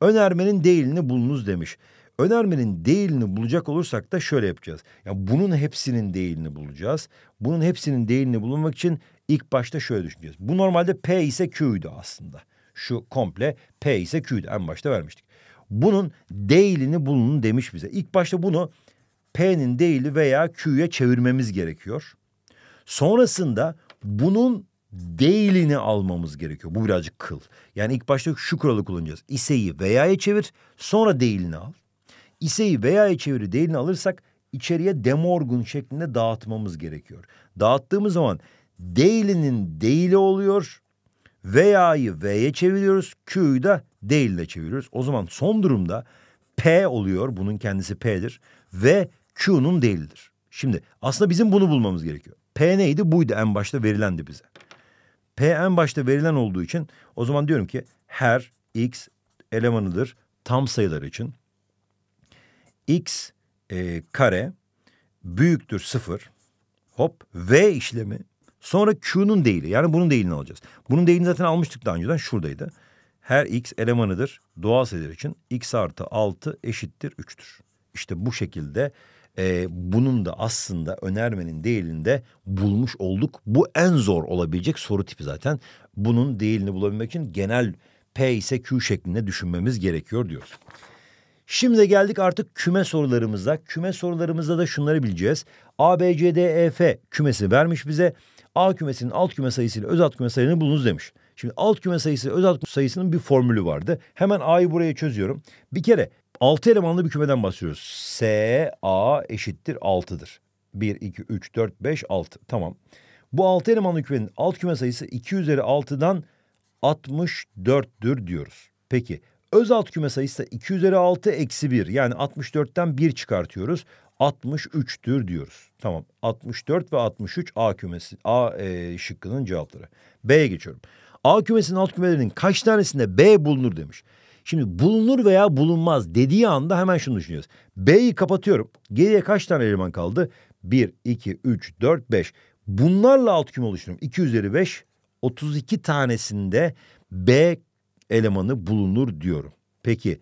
Önermenin değilini bulunuz demiş. Önermenin değilini bulacak olursak da şöyle yapacağız. Yani bunun hepsinin değilini bulacağız. Bunun hepsinin değilini bulmak için ilk başta şöyle düşüneceğiz. Bu normalde P ise Q'ydu aslında. Şu komple P ise Q'ydu. En başta vermiştik. Bunun değilini bulunun demiş bize. İlk başta bunu P'nin değili veya Q'ya çevirmemiz gerekiyor. Sonrasında bunun değilini almamız gerekiyor. Bu birazcık kıl. Yani ilk başta şu kuralı kullanacağız. İseyi veya'ya çevir sonra değilini al. İseyi veya'ya çeviri değilini alırsak içeriye demorgun şeklinde dağıtmamız gerekiyor. Dağıttığımız zaman değilinin değili oluyor. Veya'yı V'ye çeviriyoruz. Q'yu da değille çeviriyoruz. O zaman son durumda P oluyor. Bunun kendisi P'dir. Ve Q'nun değildir. Şimdi aslında bizim bunu bulmamız gerekiyor. P neydi? Buydu en başta verilendi bize. P en başta verilen olduğu için o zaman diyorum ki her x elemanıdır tam sayılar için. x e, kare büyüktür sıfır. Hop v işlemi sonra q'nun değili yani bunun değilini alacağız. Bunun değilini zaten almıştık daha önceden şuradaydı. Her x elemanıdır doğal sayılar için x artı 6 eşittir 3'tür. İşte bu şekilde e, bunun da aslında önermenin değilinde bulmuş olduk. Bu en zor olabilecek soru tipi zaten. Bunun değilini bulabilmek için genel P ise Q şeklinde düşünmemiz gerekiyor diyoruz. Şimdi geldik artık küme sorularımıza. Küme sorularımızda da şunları bileceğiz. A, B, C, D, E, F kümesi vermiş bize. A kümesinin alt küme sayısı ile öz alt küme sayısını bulunuz demiş. Şimdi alt küme sayısı öz alt sayısının bir formülü vardı. Hemen A'yı buraya çözüyorum. Bir kere 6 elemanlı bir kümeden bahsediyoruz. S, A eşittir 6'dır. 1, 2, 3, 4, 5, 6. Tamam. Bu 6 elemanlı kümenin alt küme sayısı 2 üzeri 6'dan 64'tür diyoruz. Peki öz alt küme sayısı da 2 üzeri 6 eksi 1. Yani 64'ten 1 çıkartıyoruz. 63'tür diyoruz. Tamam 64 ve 63 A kümesi A e, şıkkının cevapları. B'ye geçiyorum. A kümesinin alt kümelerinin kaç tanesinde B bulunur demiş. Şimdi bulunur veya bulunmaz dediği anda hemen şunu düşünüyoruz. B'yi kapatıyorum. Geriye kaç tane eleman kaldı? 1, 2, 3, 4, 5. Bunlarla alt küme oluşturuyorum. 2 üzeri 5, 32 tanesinde B elemanı bulunur diyorum. Peki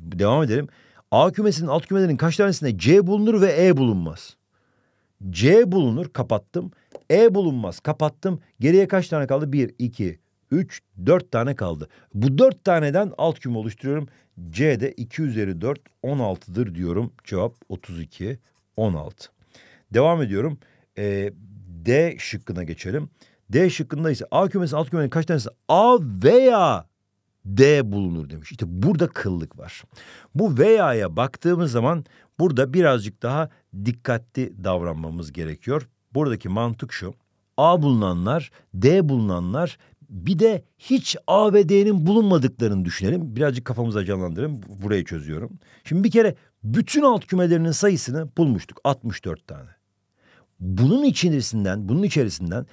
devam edelim. A kümesinin alt kümelerinin kaç tanesinde C bulunur ve E bulunmaz? C bulunur kapattım. E bulunmaz kapattım. Geriye kaç tane kaldı? 1, 2, 3, 4 tane kaldı. Bu 4 taneden alt küme oluşturuyorum. C'de 2 üzeri 4, 16'dır diyorum. Cevap 32, 16. Devam ediyorum. Ee, D şıkkına geçelim. D şıkkında ise A kümesi alt kümenin kaç tanesi A veya D bulunur demiş. İşte burada kıllık var. Bu veya'ya baktığımız zaman burada birazcık daha dikkatli davranmamız gerekiyor. Buradaki mantık şu. A bulunanlar, D bulunanlar bir de hiç A ve D'nin bulunmadıklarını düşünelim. Birazcık kafamıza canlandırın. Burayı çözüyorum. Şimdi bir kere bütün alt kümelerinin sayısını bulmuştuk. 64 tane. Bunun içerisinden, bunun içerisinden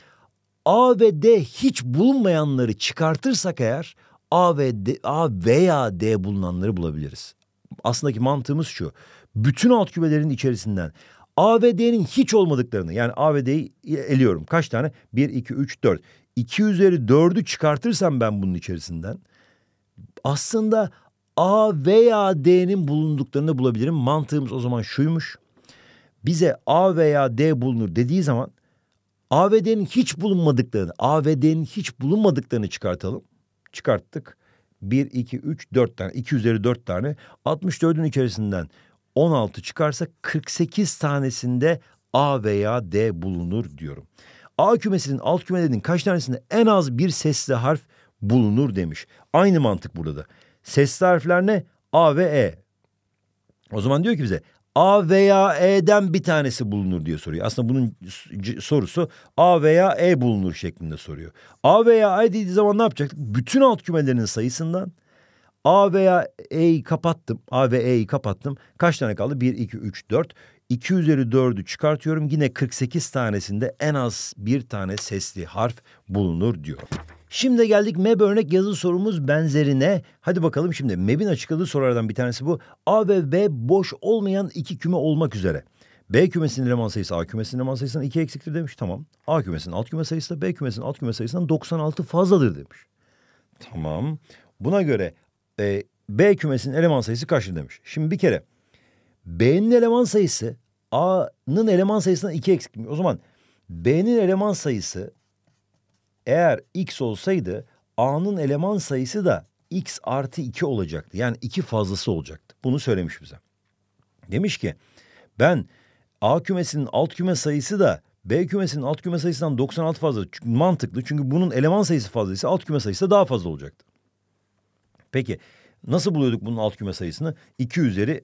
A ve D hiç bulunmayanları çıkartırsak eğer A ve D, A veya D bulunanları bulabiliriz. Aslında ki mantığımız şu. Bütün alt kümelerin içerisinden A ve D'nin hiç olmadıklarını yani A ve D'yi eliyorum. Kaç tane? 1, 2, 3, 4. 2 üzeri 4'ü çıkartırsam ben bunun içerisinden aslında A veya D'nin bulunduklarını bulabilirim. Mantığımız o zaman şuymuş. Bize A veya D bulunur dediği zaman A ve D'nin hiç bulunmadıklarını, A ve D'nin hiç bulunmadıklarını çıkartalım. Çıkarttık. 1, 2, 3, 4 tane. 2 üzeri 4 tane. 64'ün içerisinden 16 çıkarsa 48 tanesinde A veya D bulunur diyorum. A kümesinin alt kümelerinin kaç tanesinde en az bir sesli harf bulunur demiş. Aynı mantık burada da. Sesli harfler ne? A ve E. O zaman diyor ki bize A veya E'den bir tanesi bulunur diye soruyor. Aslında bunun sorusu A veya E bulunur şeklinde soruyor. A veya E dediği zaman ne yapacaktık? Bütün alt kümelerinin sayısından A veya E'yi kapattım. A ve E'yi kapattım. Kaç tane kaldı? 1, 2, 3, 4. 2 üzeri 4'ü çıkartıyorum. Yine 48 tanesinde en az bir tane sesli harf bulunur diyor. Şimdi geldik MEB örnek yazı sorumuz benzerine. Hadi bakalım şimdi MEB'in açıkladığı sorulardan bir tanesi bu. A ve B boş olmayan iki küme olmak üzere. B kümesinin eleman sayısı A kümesinin eleman sayısından 2 eksiktir demiş. Tamam. A kümesinin alt küme sayısı da B kümesinin alt küme sayısından 96 fazladır demiş. Tamam. Buna göre e, B kümesinin eleman sayısı kaçtır demiş. Şimdi bir kere B'nin eleman sayısı A'nın eleman sayısından 2 eksik. O zaman B'nin eleman sayısı eğer X olsaydı A'nın eleman sayısı da X artı 2 olacaktı. Yani 2 fazlası olacaktı. Bunu söylemiş bize. Demiş ki ben A kümesinin alt küme sayısı da B kümesinin alt küme sayısından 96 fazla. Mantıklı çünkü bunun eleman sayısı fazlaysa alt küme sayısı da daha fazla olacaktı. Peki nasıl buluyorduk bunun alt küme sayısını? 2 üzeri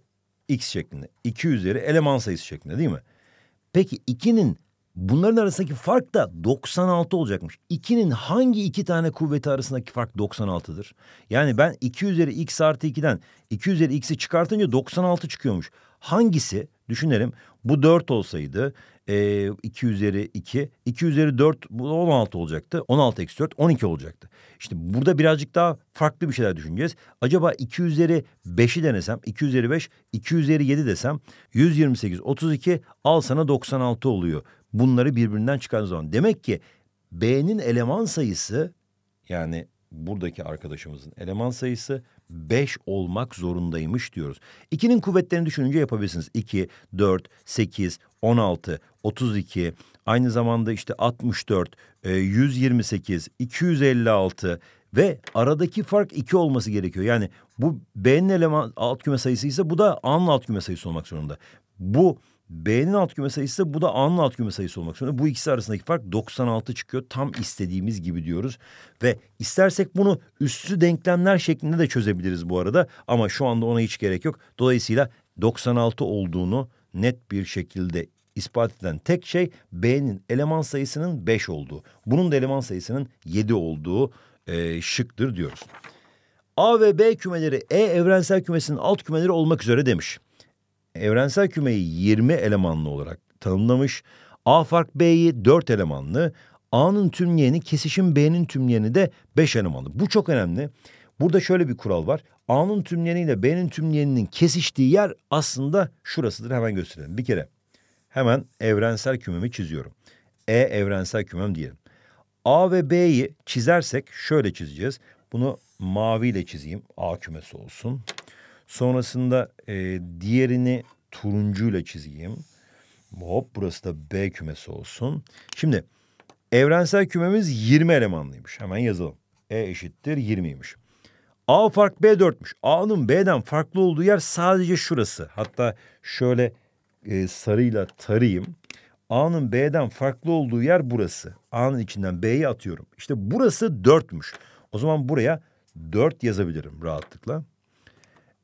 x şeklinde. 2 üzeri eleman sayısı şeklinde değil mi? Peki 2'nin bunların arasındaki fark da 96 olacakmış. 2'nin hangi iki tane kuvveti arasındaki fark 96'dır? Yani ben 2 üzeri x artı 2'den 2 üzeri x'i çıkartınca 96 çıkıyormuş. Hangisi Düşünelim bu 4 olsaydı e, 2 üzeri 2, 2 üzeri 4 bu 16 olacaktı. 16 eksi 4 12 olacaktı. İşte burada birazcık daha farklı bir şeyler düşüneceğiz. Acaba 2 üzeri 5'i denesem 2 üzeri 5, 2 üzeri 7 desem 128, 32 al sana 96 oluyor. Bunları birbirinden çıkan zaman. Demek ki B'nin eleman sayısı yani buradaki arkadaşımızın eleman sayısı 5 olmak zorundaymış diyoruz. 2'nin kuvvetlerini düşününce yapabilirsiniz. 2, 4, 8, 16, 32, aynı zamanda işte 64, 128, 256 ve aradaki fark 2 olması gerekiyor. Yani bu B'nin eleman alt küme sayısı ise bu da A'nın alt küme sayısı olmak zorunda. Bu B'nin alt küme sayısı ise bu da A'nın alt küme sayısı olmak zorunda. Bu ikisi arasındaki fark 96 çıkıyor. Tam istediğimiz gibi diyoruz. Ve istersek bunu üstü denklemler şeklinde de çözebiliriz bu arada. Ama şu anda ona hiç gerek yok. Dolayısıyla 96 olduğunu net bir şekilde ispat eden tek şey B'nin eleman sayısının 5 olduğu. Bunun da eleman sayısının 7 olduğu e, şıktır diyoruz. A ve B kümeleri E evrensel kümesinin alt kümeleri olmak üzere demiş evrensel kümeyi 20 elemanlı olarak tanımlamış. A fark B'yi 4 elemanlı, A'nın tümleyeni kesişim B'nin tümleyeni de 5 elemanlı. Bu çok önemli. Burada şöyle bir kural var. A'nın ile B'nin tümleyeninin kesiştiği yer aslında şurasıdır. Hemen gösterelim. Bir kere hemen evrensel kümemi çiziyorum. E evrensel kümem diyelim. A ve B'yi çizersek şöyle çizeceğiz. Bunu maviyle çizeyim. A kümesi olsun. Sonrasında e, diğerini turuncuyla çizeyim. Hop burası da B kümesi olsun. Şimdi evrensel kümemiz 20 elemanlıymış. Hemen yazalım. E eşittir 20'ymiş. A fark B 4'müş. A'nın B'den farklı olduğu yer sadece şurası. Hatta şöyle e, sarıyla tarayayım. A'nın B'den farklı olduğu yer burası. A'nın içinden B'yi atıyorum. İşte burası 4'müş. O zaman buraya 4 yazabilirim rahatlıkla.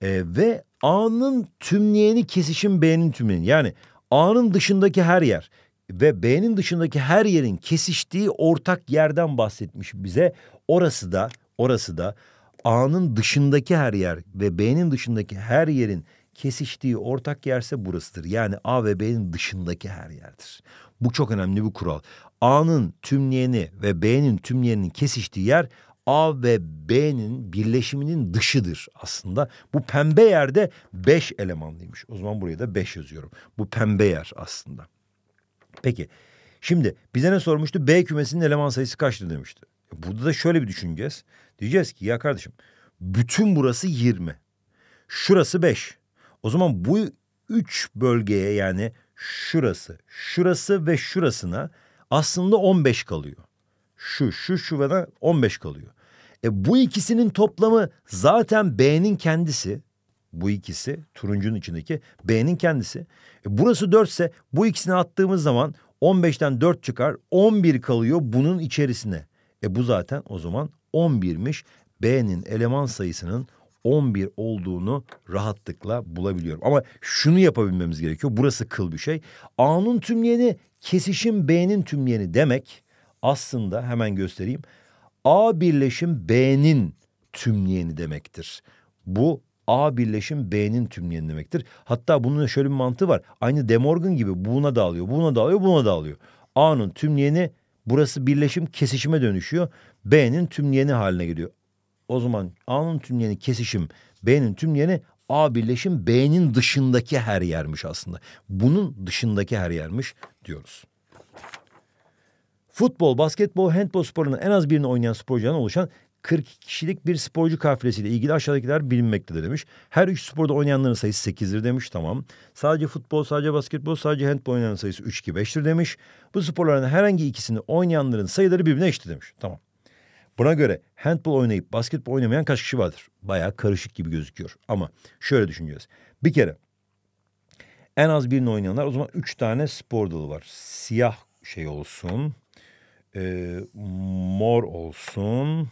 E, ve A'nın tümleyeni kesişim B'nin tümleyeni. Yani A'nın dışındaki her yer ve B'nin dışındaki her yerin kesiştiği ortak yerden bahsetmiş bize. Orası da orası da A'nın dışındaki her yer ve B'nin dışındaki her yerin kesiştiği ortak yerse burasıdır. Yani A ve B'nin dışındaki her yerdir. Bu çok önemli bir kural. A'nın tümleyeni ve B'nin tümleyeninin kesiştiği yer A ve B'nin birleşiminin dışıdır aslında. Bu pembe yerde beş elemanlıymış. O zaman buraya da beş yazıyorum. Bu pembe yer aslında. Peki şimdi bize ne sormuştu? B kümesinin eleman sayısı kaçtı demişti. E, burada da şöyle bir düşüneceğiz. Diyeceğiz ki ya kardeşim bütün burası 20. Şurası 5. O zaman bu üç bölgeye yani şurası, şurası ve şurasına aslında 15 kalıyor şu, şu, şu ve 15 kalıyor. E bu ikisinin toplamı zaten B'nin kendisi. Bu ikisi turuncunun içindeki B'nin kendisi. E burası 4 ise bu ikisini attığımız zaman 15'ten 4 çıkar 11 kalıyor bunun içerisine. E bu zaten o zaman 11'miş. B'nin eleman sayısının 11 olduğunu rahatlıkla bulabiliyorum. Ama şunu yapabilmemiz gerekiyor. Burası kıl bir şey. A'nın tümleyeni kesişim B'nin tümleyeni demek aslında hemen göstereyim. A birleşim B'nin tümleyeni demektir. Bu A birleşim B'nin tümleyeni demektir. Hatta bunun şöyle bir mantığı var. Aynı De Morgan gibi buna dağılıyor, buna dağılıyor, buna dağılıyor. A'nın tümleyeni burası birleşim kesişime dönüşüyor. B'nin tümleyeni haline geliyor. O zaman A'nın tümleyeni kesişim, B'nin tümleyeni A birleşim B'nin dışındaki her yermiş aslında. Bunun dışındaki her yermiş diyoruz. Futbol, basketbol, handbol sporlarının en az birini oynayan sporcudan oluşan 42 kişilik bir sporcu kafilesiyle ilgili aşağıdakiler bilinmektedir demiş. Her üç sporda oynayanların sayısı 8'dir demiş tamam. Sadece futbol, sadece basketbol, sadece handbol oynayanların sayısı 3 2 5'tir demiş. Bu sporların herhangi ikisini oynayanların sayıları birbirine eşittir demiş. Tamam. Buna göre handbol oynayıp basketbol oynamayan kaç kişi vardır? Baya karışık gibi gözüküyor ama şöyle düşüneceğiz. Bir kere en az birini oynayanlar o zaman üç tane spor dalı var. Siyah şey olsun e, mor olsun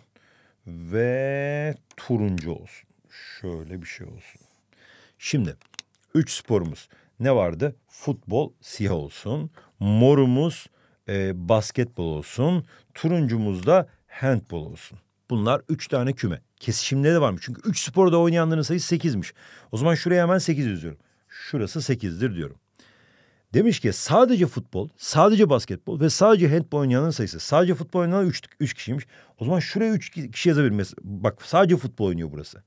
ve turuncu olsun. Şöyle bir şey olsun. Şimdi üç sporumuz ne vardı? Futbol siyah olsun. Morumuz e, basketbol olsun. Turuncumuz da handbol olsun. Bunlar üç tane küme. Kesişimde de mı? Çünkü üç sporda oynayanların sayısı sekizmiş. O zaman şuraya hemen sekiz yazıyorum. Şurası sekizdir diyorum. Demiş ki sadece futbol, sadece basketbol ve sadece handbol oynayanların sayısı. Sadece futbol oynayan 3 kişiymiş. O zaman şuraya 3 kişi yazabilir. Bak sadece futbol oynuyor burası.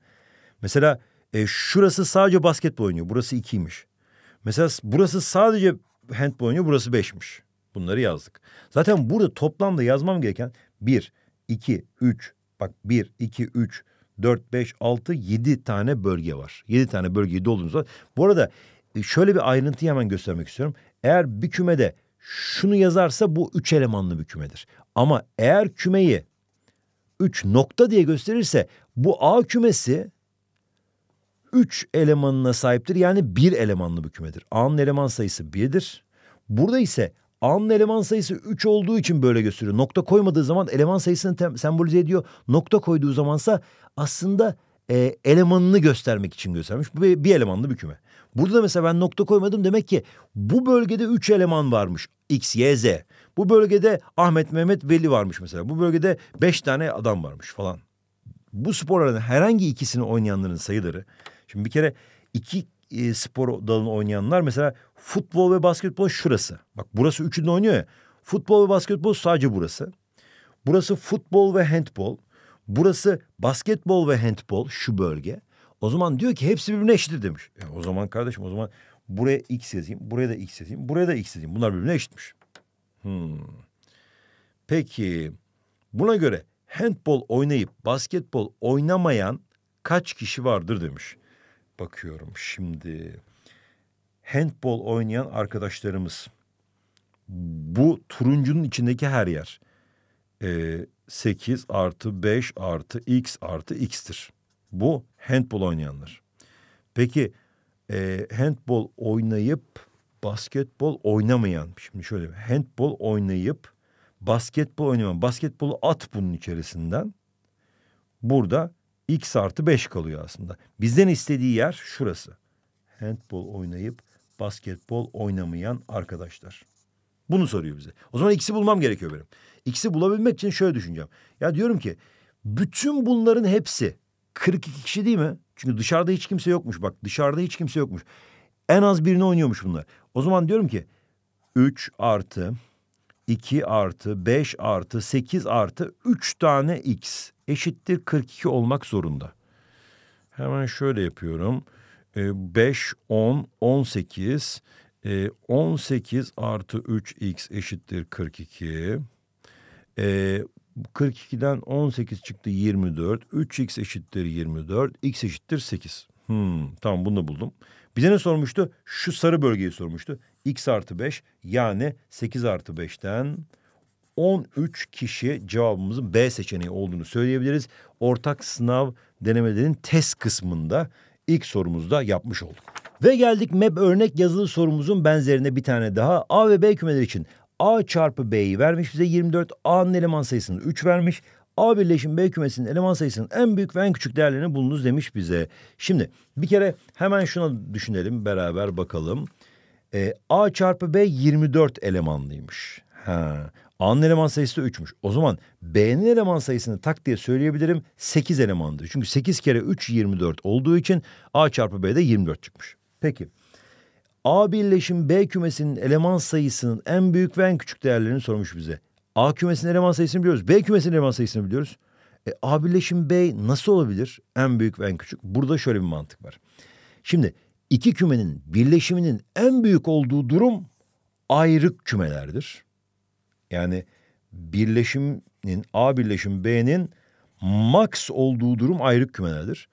Mesela e, şurası sadece basketbol oynuyor. Burası 2'ymiş. Mesela burası sadece handball oynuyor. Burası 5'miş. Bunları yazdık. Zaten burada toplamda yazmam gereken 1, 2, 3. Bak 1, 2, 3, 4, 5, 6, 7 tane bölge var. 7 tane bölgeyi doldurduğunuzda. Bu arada e, şöyle bir ayrıntıyı hemen göstermek istiyorum. Eğer bir kümede şunu yazarsa bu üç elemanlı bir kümedir. Ama eğer kümeyi üç nokta diye gösterirse bu A kümesi üç elemanına sahiptir. Yani bir elemanlı bir kümedir. A'nın eleman sayısı birdir. Burada ise A'nın eleman sayısı 3 olduğu için böyle gösteriyor. Nokta koymadığı zaman eleman sayısını sembolize ediyor. Nokta koyduğu zamansa aslında e, elemanını göstermek için göstermiş. Bu bir, bir elemanlı bir küme. Burada da mesela ben nokta koymadım. Demek ki bu bölgede üç eleman varmış. X, Y, Z. Bu bölgede Ahmet, Mehmet, Veli varmış mesela. Bu bölgede beş tane adam varmış falan. Bu sporların herhangi ikisini oynayanların sayıları. Şimdi bir kere iki e, spor dalını oynayanlar mesela futbol ve basketbol şurası. Bak burası üçünü oynuyor ya. Futbol ve basketbol sadece burası. Burası futbol ve handbol. Burası basketbol ve handbol şu bölge. O zaman diyor ki hepsi birbirine eşittir demiş. Ya o zaman kardeşim o zaman buraya x yazayım, buraya da x yazayım, buraya da x yazayım. Bunlar birbirine eşitmiş. Hmm. Peki buna göre handbol oynayıp basketbol oynamayan kaç kişi vardır demiş. Bakıyorum şimdi handbol oynayan arkadaşlarımız bu turuncunun içindeki her yer e, ee, 8 artı 5 artı x artı x'tir. Bu Handball oynayanlar. Peki e, handbol oynayıp basketbol oynamayan. Şimdi şöyle handball oynayıp basketbol oynamayan. Basketbolu at bunun içerisinden. Burada x artı beş kalıyor aslında. Bizden istediği yer şurası. Handball oynayıp basketbol oynamayan arkadaşlar. Bunu soruyor bize. O zaman ikisi bulmam gerekiyor benim. İkisi bulabilmek için şöyle düşüneceğim. Ya diyorum ki bütün bunların hepsi 42 kişi değil mi? Çünkü dışarıda hiç kimse yokmuş bak dışarıda hiç kimse yokmuş. En az birini oynuyormuş bunlar. O zaman diyorum ki 3 artı 2 artı 5 artı 8 artı 3 tane x eşittir 42 olmak zorunda. Hemen şöyle yapıyorum. 5, 10, 18. 18 artı 3x eşittir 42. 42'den 18 çıktı 24. 3x eşittir 24. x eşittir 8. Hmm, tamam bunu da buldum. Bize ne sormuştu? Şu sarı bölgeyi sormuştu. x artı 5 yani 8 artı 5'ten 13 kişi cevabımızın B seçeneği olduğunu söyleyebiliriz. Ortak sınav denemelerinin test kısmında ilk sorumuzda yapmış olduk. Ve geldik MEP örnek yazılı sorumuzun benzerine bir tane daha. A ve B kümeleri için A çarpı B'yi vermiş bize 24. A'nın eleman sayısını 3 vermiş. A birleşim B kümesinin eleman sayısının en büyük ve en küçük değerlerini bulunuz demiş bize. Şimdi bir kere hemen şuna düşünelim beraber bakalım. Ee, A çarpı B 24 elemanlıymış. Ha. A'nın eleman sayısı da 3'müş. O zaman B'nin eleman sayısını tak diye söyleyebilirim 8 elemandır. Çünkü 8 kere 3 24 olduğu için A çarpı B de 24 çıkmış. Peki. A birleşim B kümesinin eleman sayısının en büyük ve en küçük değerlerini sormuş bize. A kümesinin eleman sayısını biliyoruz. B kümesinin eleman sayısını biliyoruz. E, A birleşim B nasıl olabilir en büyük ve en küçük? Burada şöyle bir mantık var. Şimdi iki kümenin birleşiminin en büyük olduğu durum ayrık kümelerdir. Yani birleşimin A birleşim B'nin max olduğu durum ayrık kümelerdir.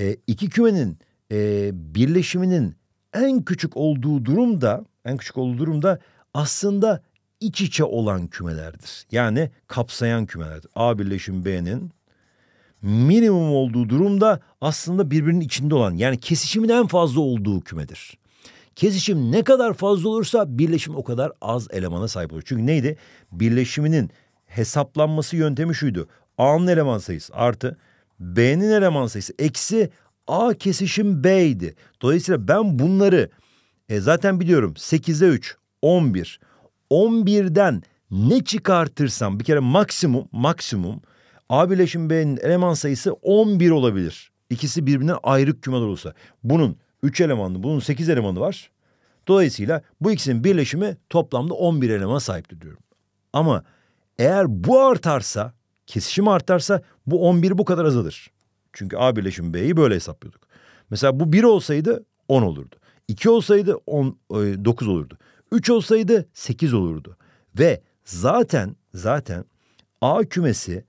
E, iki kümenin e, birleşiminin en küçük olduğu durumda en küçük olduğu durumda aslında iç içe olan kümelerdir. Yani kapsayan kümelerdir. A birleşim B'nin minimum olduğu durumda aslında birbirinin içinde olan yani kesişimin en fazla olduğu kümedir. Kesişim ne kadar fazla olursa birleşim o kadar az elemana sahip olur. Çünkü neydi? Birleşiminin hesaplanması yöntemi şuydu. A'nın eleman sayısı artı B'nin eleman sayısı eksi A kesişim B'ydi. Dolayısıyla ben bunları e, zaten biliyorum 8'e 3, 11. 11'den ne çıkartırsam bir kere maksimum maksimum A birleşim B'nin eleman sayısı 11 olabilir. İkisi birbirine ayrı kümeler olsa. Bunun 3 elemanlı, bunun 8 elemanı var. Dolayısıyla bu ikisinin birleşimi toplamda 11 elemana sahiptir diyorum. Ama eğer bu artarsa, kesişim artarsa bu 11 bu kadar azalır. Çünkü A birleşim B'yi böyle hesaplıyorduk. Mesela bu 1 olsaydı 10 olurdu. 2 olsaydı 10, 9 e, olurdu. 3 olsaydı 8 olurdu. Ve zaten zaten A kümesi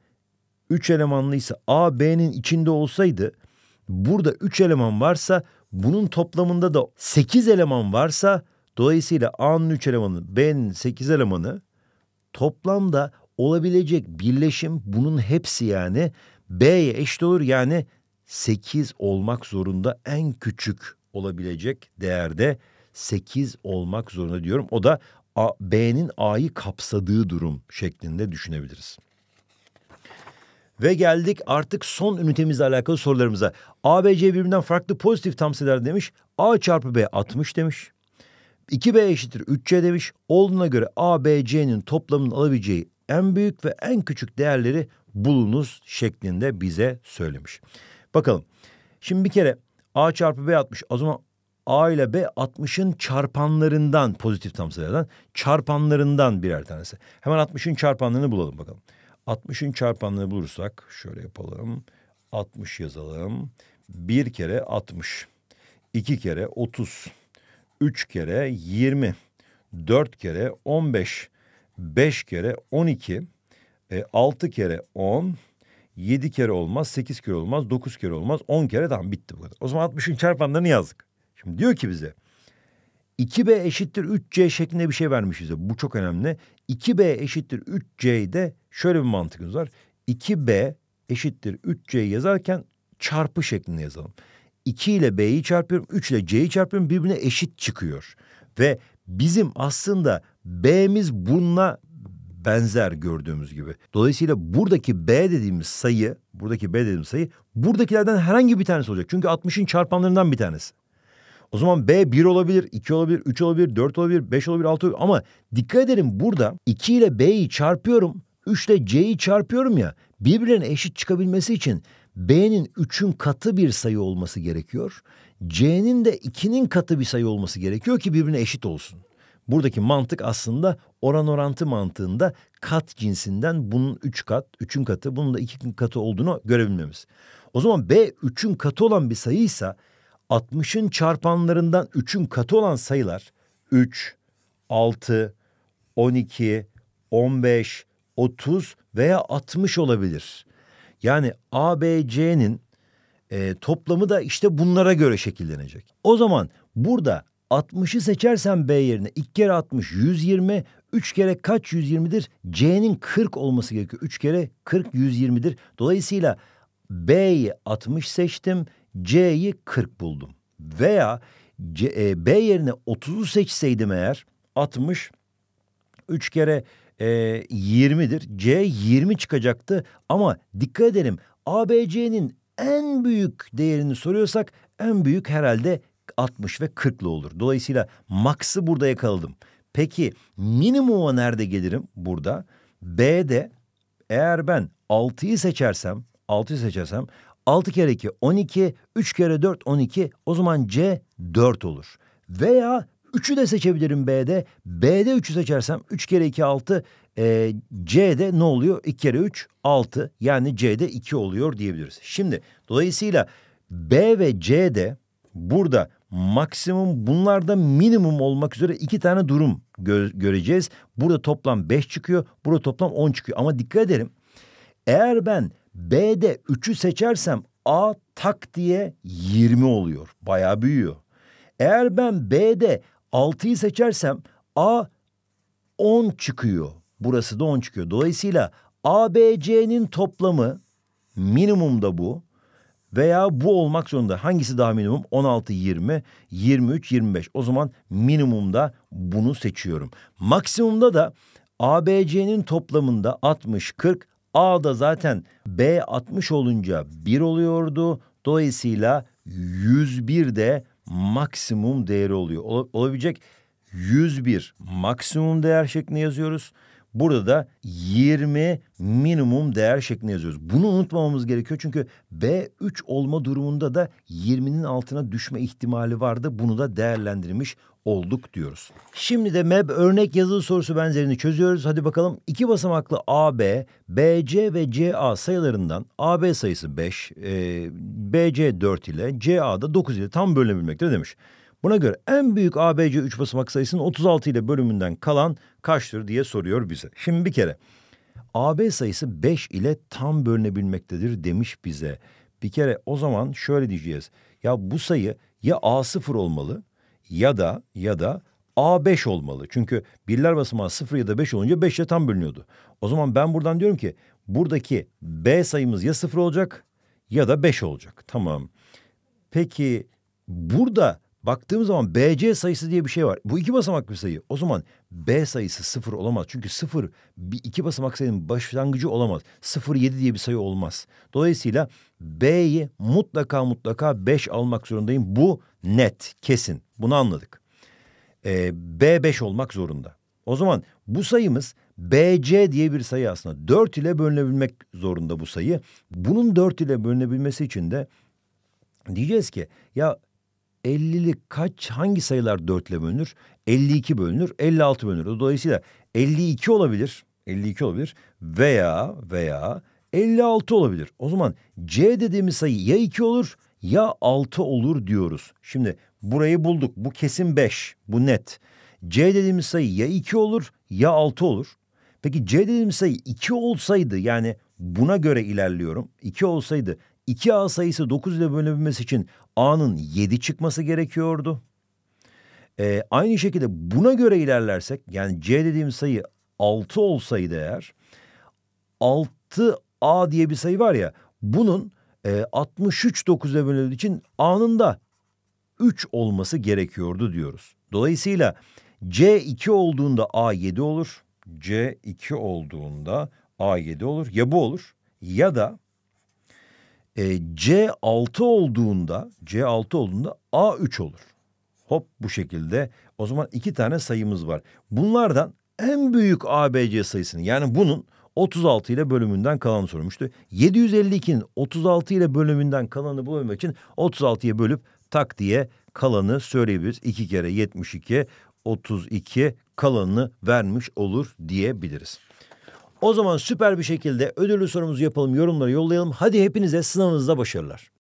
3 elemanlıysa A B'nin içinde olsaydı burada 3 eleman varsa bunun toplamında da 8 eleman varsa dolayısıyla A'nın 3 elemanı B'nin 8 elemanı toplamda olabilecek birleşim bunun hepsi yani B'ye eşit olur yani 8 olmak zorunda en küçük olabilecek değerde 8 olmak zorunda diyorum. O da B'nin A'yı kapsadığı durum şeklinde düşünebiliriz. Ve geldik artık son ünitemizle alakalı sorularımıza. A, B, C birbirinden farklı pozitif tam sayılar demiş. A çarpı B 60 demiş. 2B eşittir 3C demiş. Olduğuna göre A, B, C'nin toplamının alabileceği en büyük ve en küçük değerleri bulunuz şeklinde bize söylemiş. Bakalım. Şimdi bir kere A çarpı B 60. O zaman A ile B 60'ın çarpanlarından pozitif tam sayılardan çarpanlarından birer tanesi. Hemen 60'ın çarpanlarını bulalım bakalım. 60'ın çarpanlarını bulursak şöyle yapalım. 60 yazalım. Bir kere 60. iki kere 30. Üç kere 20. Dört kere 15. Beş kere 12. E, 6 kere 10, 7 kere olmaz, 8 kere olmaz, 9 kere olmaz, 10 kere tamam bitti bu kadar. O zaman 60'ın çarpanlarını yazdık. Şimdi diyor ki bize 2B eşittir 3C şeklinde bir şey vermiş bize. Bu çok önemli. 2B eşittir 3C'de şöyle bir mantığımız var. 2B eşittir 3 c yazarken çarpı şeklinde yazalım. 2 ile B'yi çarpıyorum, 3 ile C'yi çarpıyorum birbirine eşit çıkıyor. Ve bizim aslında B'miz bununla benzer gördüğümüz gibi. Dolayısıyla buradaki B dediğimiz sayı, buradaki B dediğimiz sayı buradakilerden herhangi bir tanesi olacak. Çünkü 60'ın çarpanlarından bir tanesi. O zaman B 1 olabilir, 2 olabilir, 3 olabilir, 4 olabilir, 5 olabilir, 6 olabilir. Ama dikkat edelim burada 2 ile B'yi çarpıyorum, 3 ile C'yi çarpıyorum ya. Birbirlerine eşit çıkabilmesi için B'nin 3'ün katı bir sayı olması gerekiyor. C'nin de 2'nin katı bir sayı olması gerekiyor ki birbirine eşit olsun. Buradaki mantık aslında oran orantı mantığında kat cinsinden bunun üç kat, üçün katı, bunun da iki katı olduğunu görebilmemiz. O zaman B üçün katı olan bir sayıysa 60'ın çarpanlarından üçün katı olan sayılar 3, 6, 12, 15, 30 veya 60 olabilir. Yani a, ABC'nin e, toplamı da işte bunlara göre şekillenecek. O zaman burada 60'ı seçersen B yerine 2 kere 60 120 3 kere kaç 120'dir? C'nin 40 olması gerekiyor. 3 kere 40 120'dir. Dolayısıyla B'yi 60 seçtim. C'yi 40 buldum. Veya C, e, B yerine 30'u seçseydim eğer 60 3 kere e, 20'dir. C 20 çıkacaktı ama dikkat edelim ABC'nin en büyük değerini soruyorsak en büyük herhalde 60 ve 40'lı olur. Dolayısıyla maksı burada yakaladım. Peki minimuma nerede gelirim burada? B'de eğer ben 6'yı seçersem, 6'yı seçersem 6 kere 2 12, 3 kere 4 12 o zaman C 4 olur. Veya 3'ü de seçebilirim B'de. B'de 3'ü seçersem 3 kere 2 6, e, C'de ne oluyor? 2 kere 3 6 yani C'de 2 oluyor diyebiliriz. Şimdi dolayısıyla B ve C'de burada maksimum bunlarda minimum olmak üzere iki tane durum gö göreceğiz. Burada toplam beş çıkıyor, burada toplam on çıkıyor. Ama dikkat edelim. Eğer ben B'de üçü seçersem A tak diye yirmi oluyor. Bayağı büyüyor. Eğer ben B'de altıyı seçersem A on çıkıyor. Burası da on çıkıyor. Dolayısıyla ABC'nin toplamı minimumda bu veya bu olmak zorunda. Hangisi daha minimum? 16, 20, 23, 25. O zaman minimumda bunu seçiyorum. Maksimumda da ABC'nin toplamında 60, 40, da zaten B 60 olunca 1 oluyordu. Dolayısıyla 101 de maksimum değeri oluyor. Olabilecek 101 maksimum değer şeklinde yazıyoruz. Burada da 20 minimum değer şeklinde yazıyoruz. Bunu unutmamamız gerekiyor çünkü B3 olma durumunda da 20'nin altına düşme ihtimali vardı. Bunu da değerlendirmiş olduk diyoruz. Şimdi de MEB örnek yazılı sorusu benzerini çözüyoruz. Hadi bakalım iki basamaklı AB, BC ve CA sayılarından AB sayısı 5, e, BC 4 ile CA da 9 ile tam bölünebilmektedir demiş. Buna göre en büyük ABC 3 basamak sayısının 36 ile bölümünden kalan kaçtır diye soruyor bize. Şimdi bir kere AB sayısı 5 ile tam bölünebilmektedir demiş bize. Bir kere o zaman şöyle diyeceğiz. Ya bu sayı ya A0 olmalı ya da ya da A5 olmalı. Çünkü birler basamağı 0 ya da 5 olunca 5 ile tam bölünüyordu. O zaman ben buradan diyorum ki buradaki B sayımız ya 0 olacak ya da 5 olacak. Tamam. Peki burada baktığım zaman BC sayısı diye bir şey var. Bu iki basamak bir sayı. O zaman B sayısı sıfır olamaz. Çünkü sıfır bir iki basamak sayının başlangıcı olamaz. Sıfır yedi diye bir sayı olmaz. Dolayısıyla B'yi mutlaka mutlaka beş almak zorundayım. Bu net, kesin. Bunu anladık. Ee, B beş olmak zorunda. O zaman bu sayımız BC diye bir sayı aslında. Dört ile bölünebilmek zorunda bu sayı. Bunun dört ile bölünebilmesi için de diyeceğiz ki ya 50'li kaç hangi sayılar 4 ile bölünür? 52 bölünür, 56 bölünür. Dolayısıyla 52 olabilir, 52 olabilir veya veya 56 olabilir. O zaman C dediğimiz sayı ya 2 olur ya 6 olur diyoruz. Şimdi burayı bulduk. Bu kesin 5. Bu net. C dediğimiz sayı ya 2 olur ya 6 olur. Peki C dediğimiz sayı 2 olsaydı yani buna göre ilerliyorum. 2 olsaydı 2A sayısı 9 ile bölünebilmesi için A'nın 7 çıkması gerekiyordu. Ee, aynı şekilde buna göre ilerlersek yani C dediğim sayı 6 olsaydı eğer 6A diye bir sayı var ya bunun e, 63 9 bölüldüğü için A'nın da 3 olması gerekiyordu diyoruz. Dolayısıyla C2 olduğunda A7 olur. C2 olduğunda A7 olur. Ya bu olur ya da e, C6 olduğunda C6 olduğunda A3 olur. Hop bu şekilde o zaman iki tane sayımız var. Bunlardan en büyük ABC sayısını yani bunun 36 ile bölümünden kalanı sormuştu. 752'nin 36 ile bölümünden kalanı bulmak için 36'ya bölüp tak diye kalanı söyleyebiliriz. 2 kere 72 32 kalanını vermiş olur diyebiliriz. O zaman süper bir şekilde ödüllü sorumuzu yapalım, yorumları yollayalım. Hadi hepinize sınavınızda başarılar.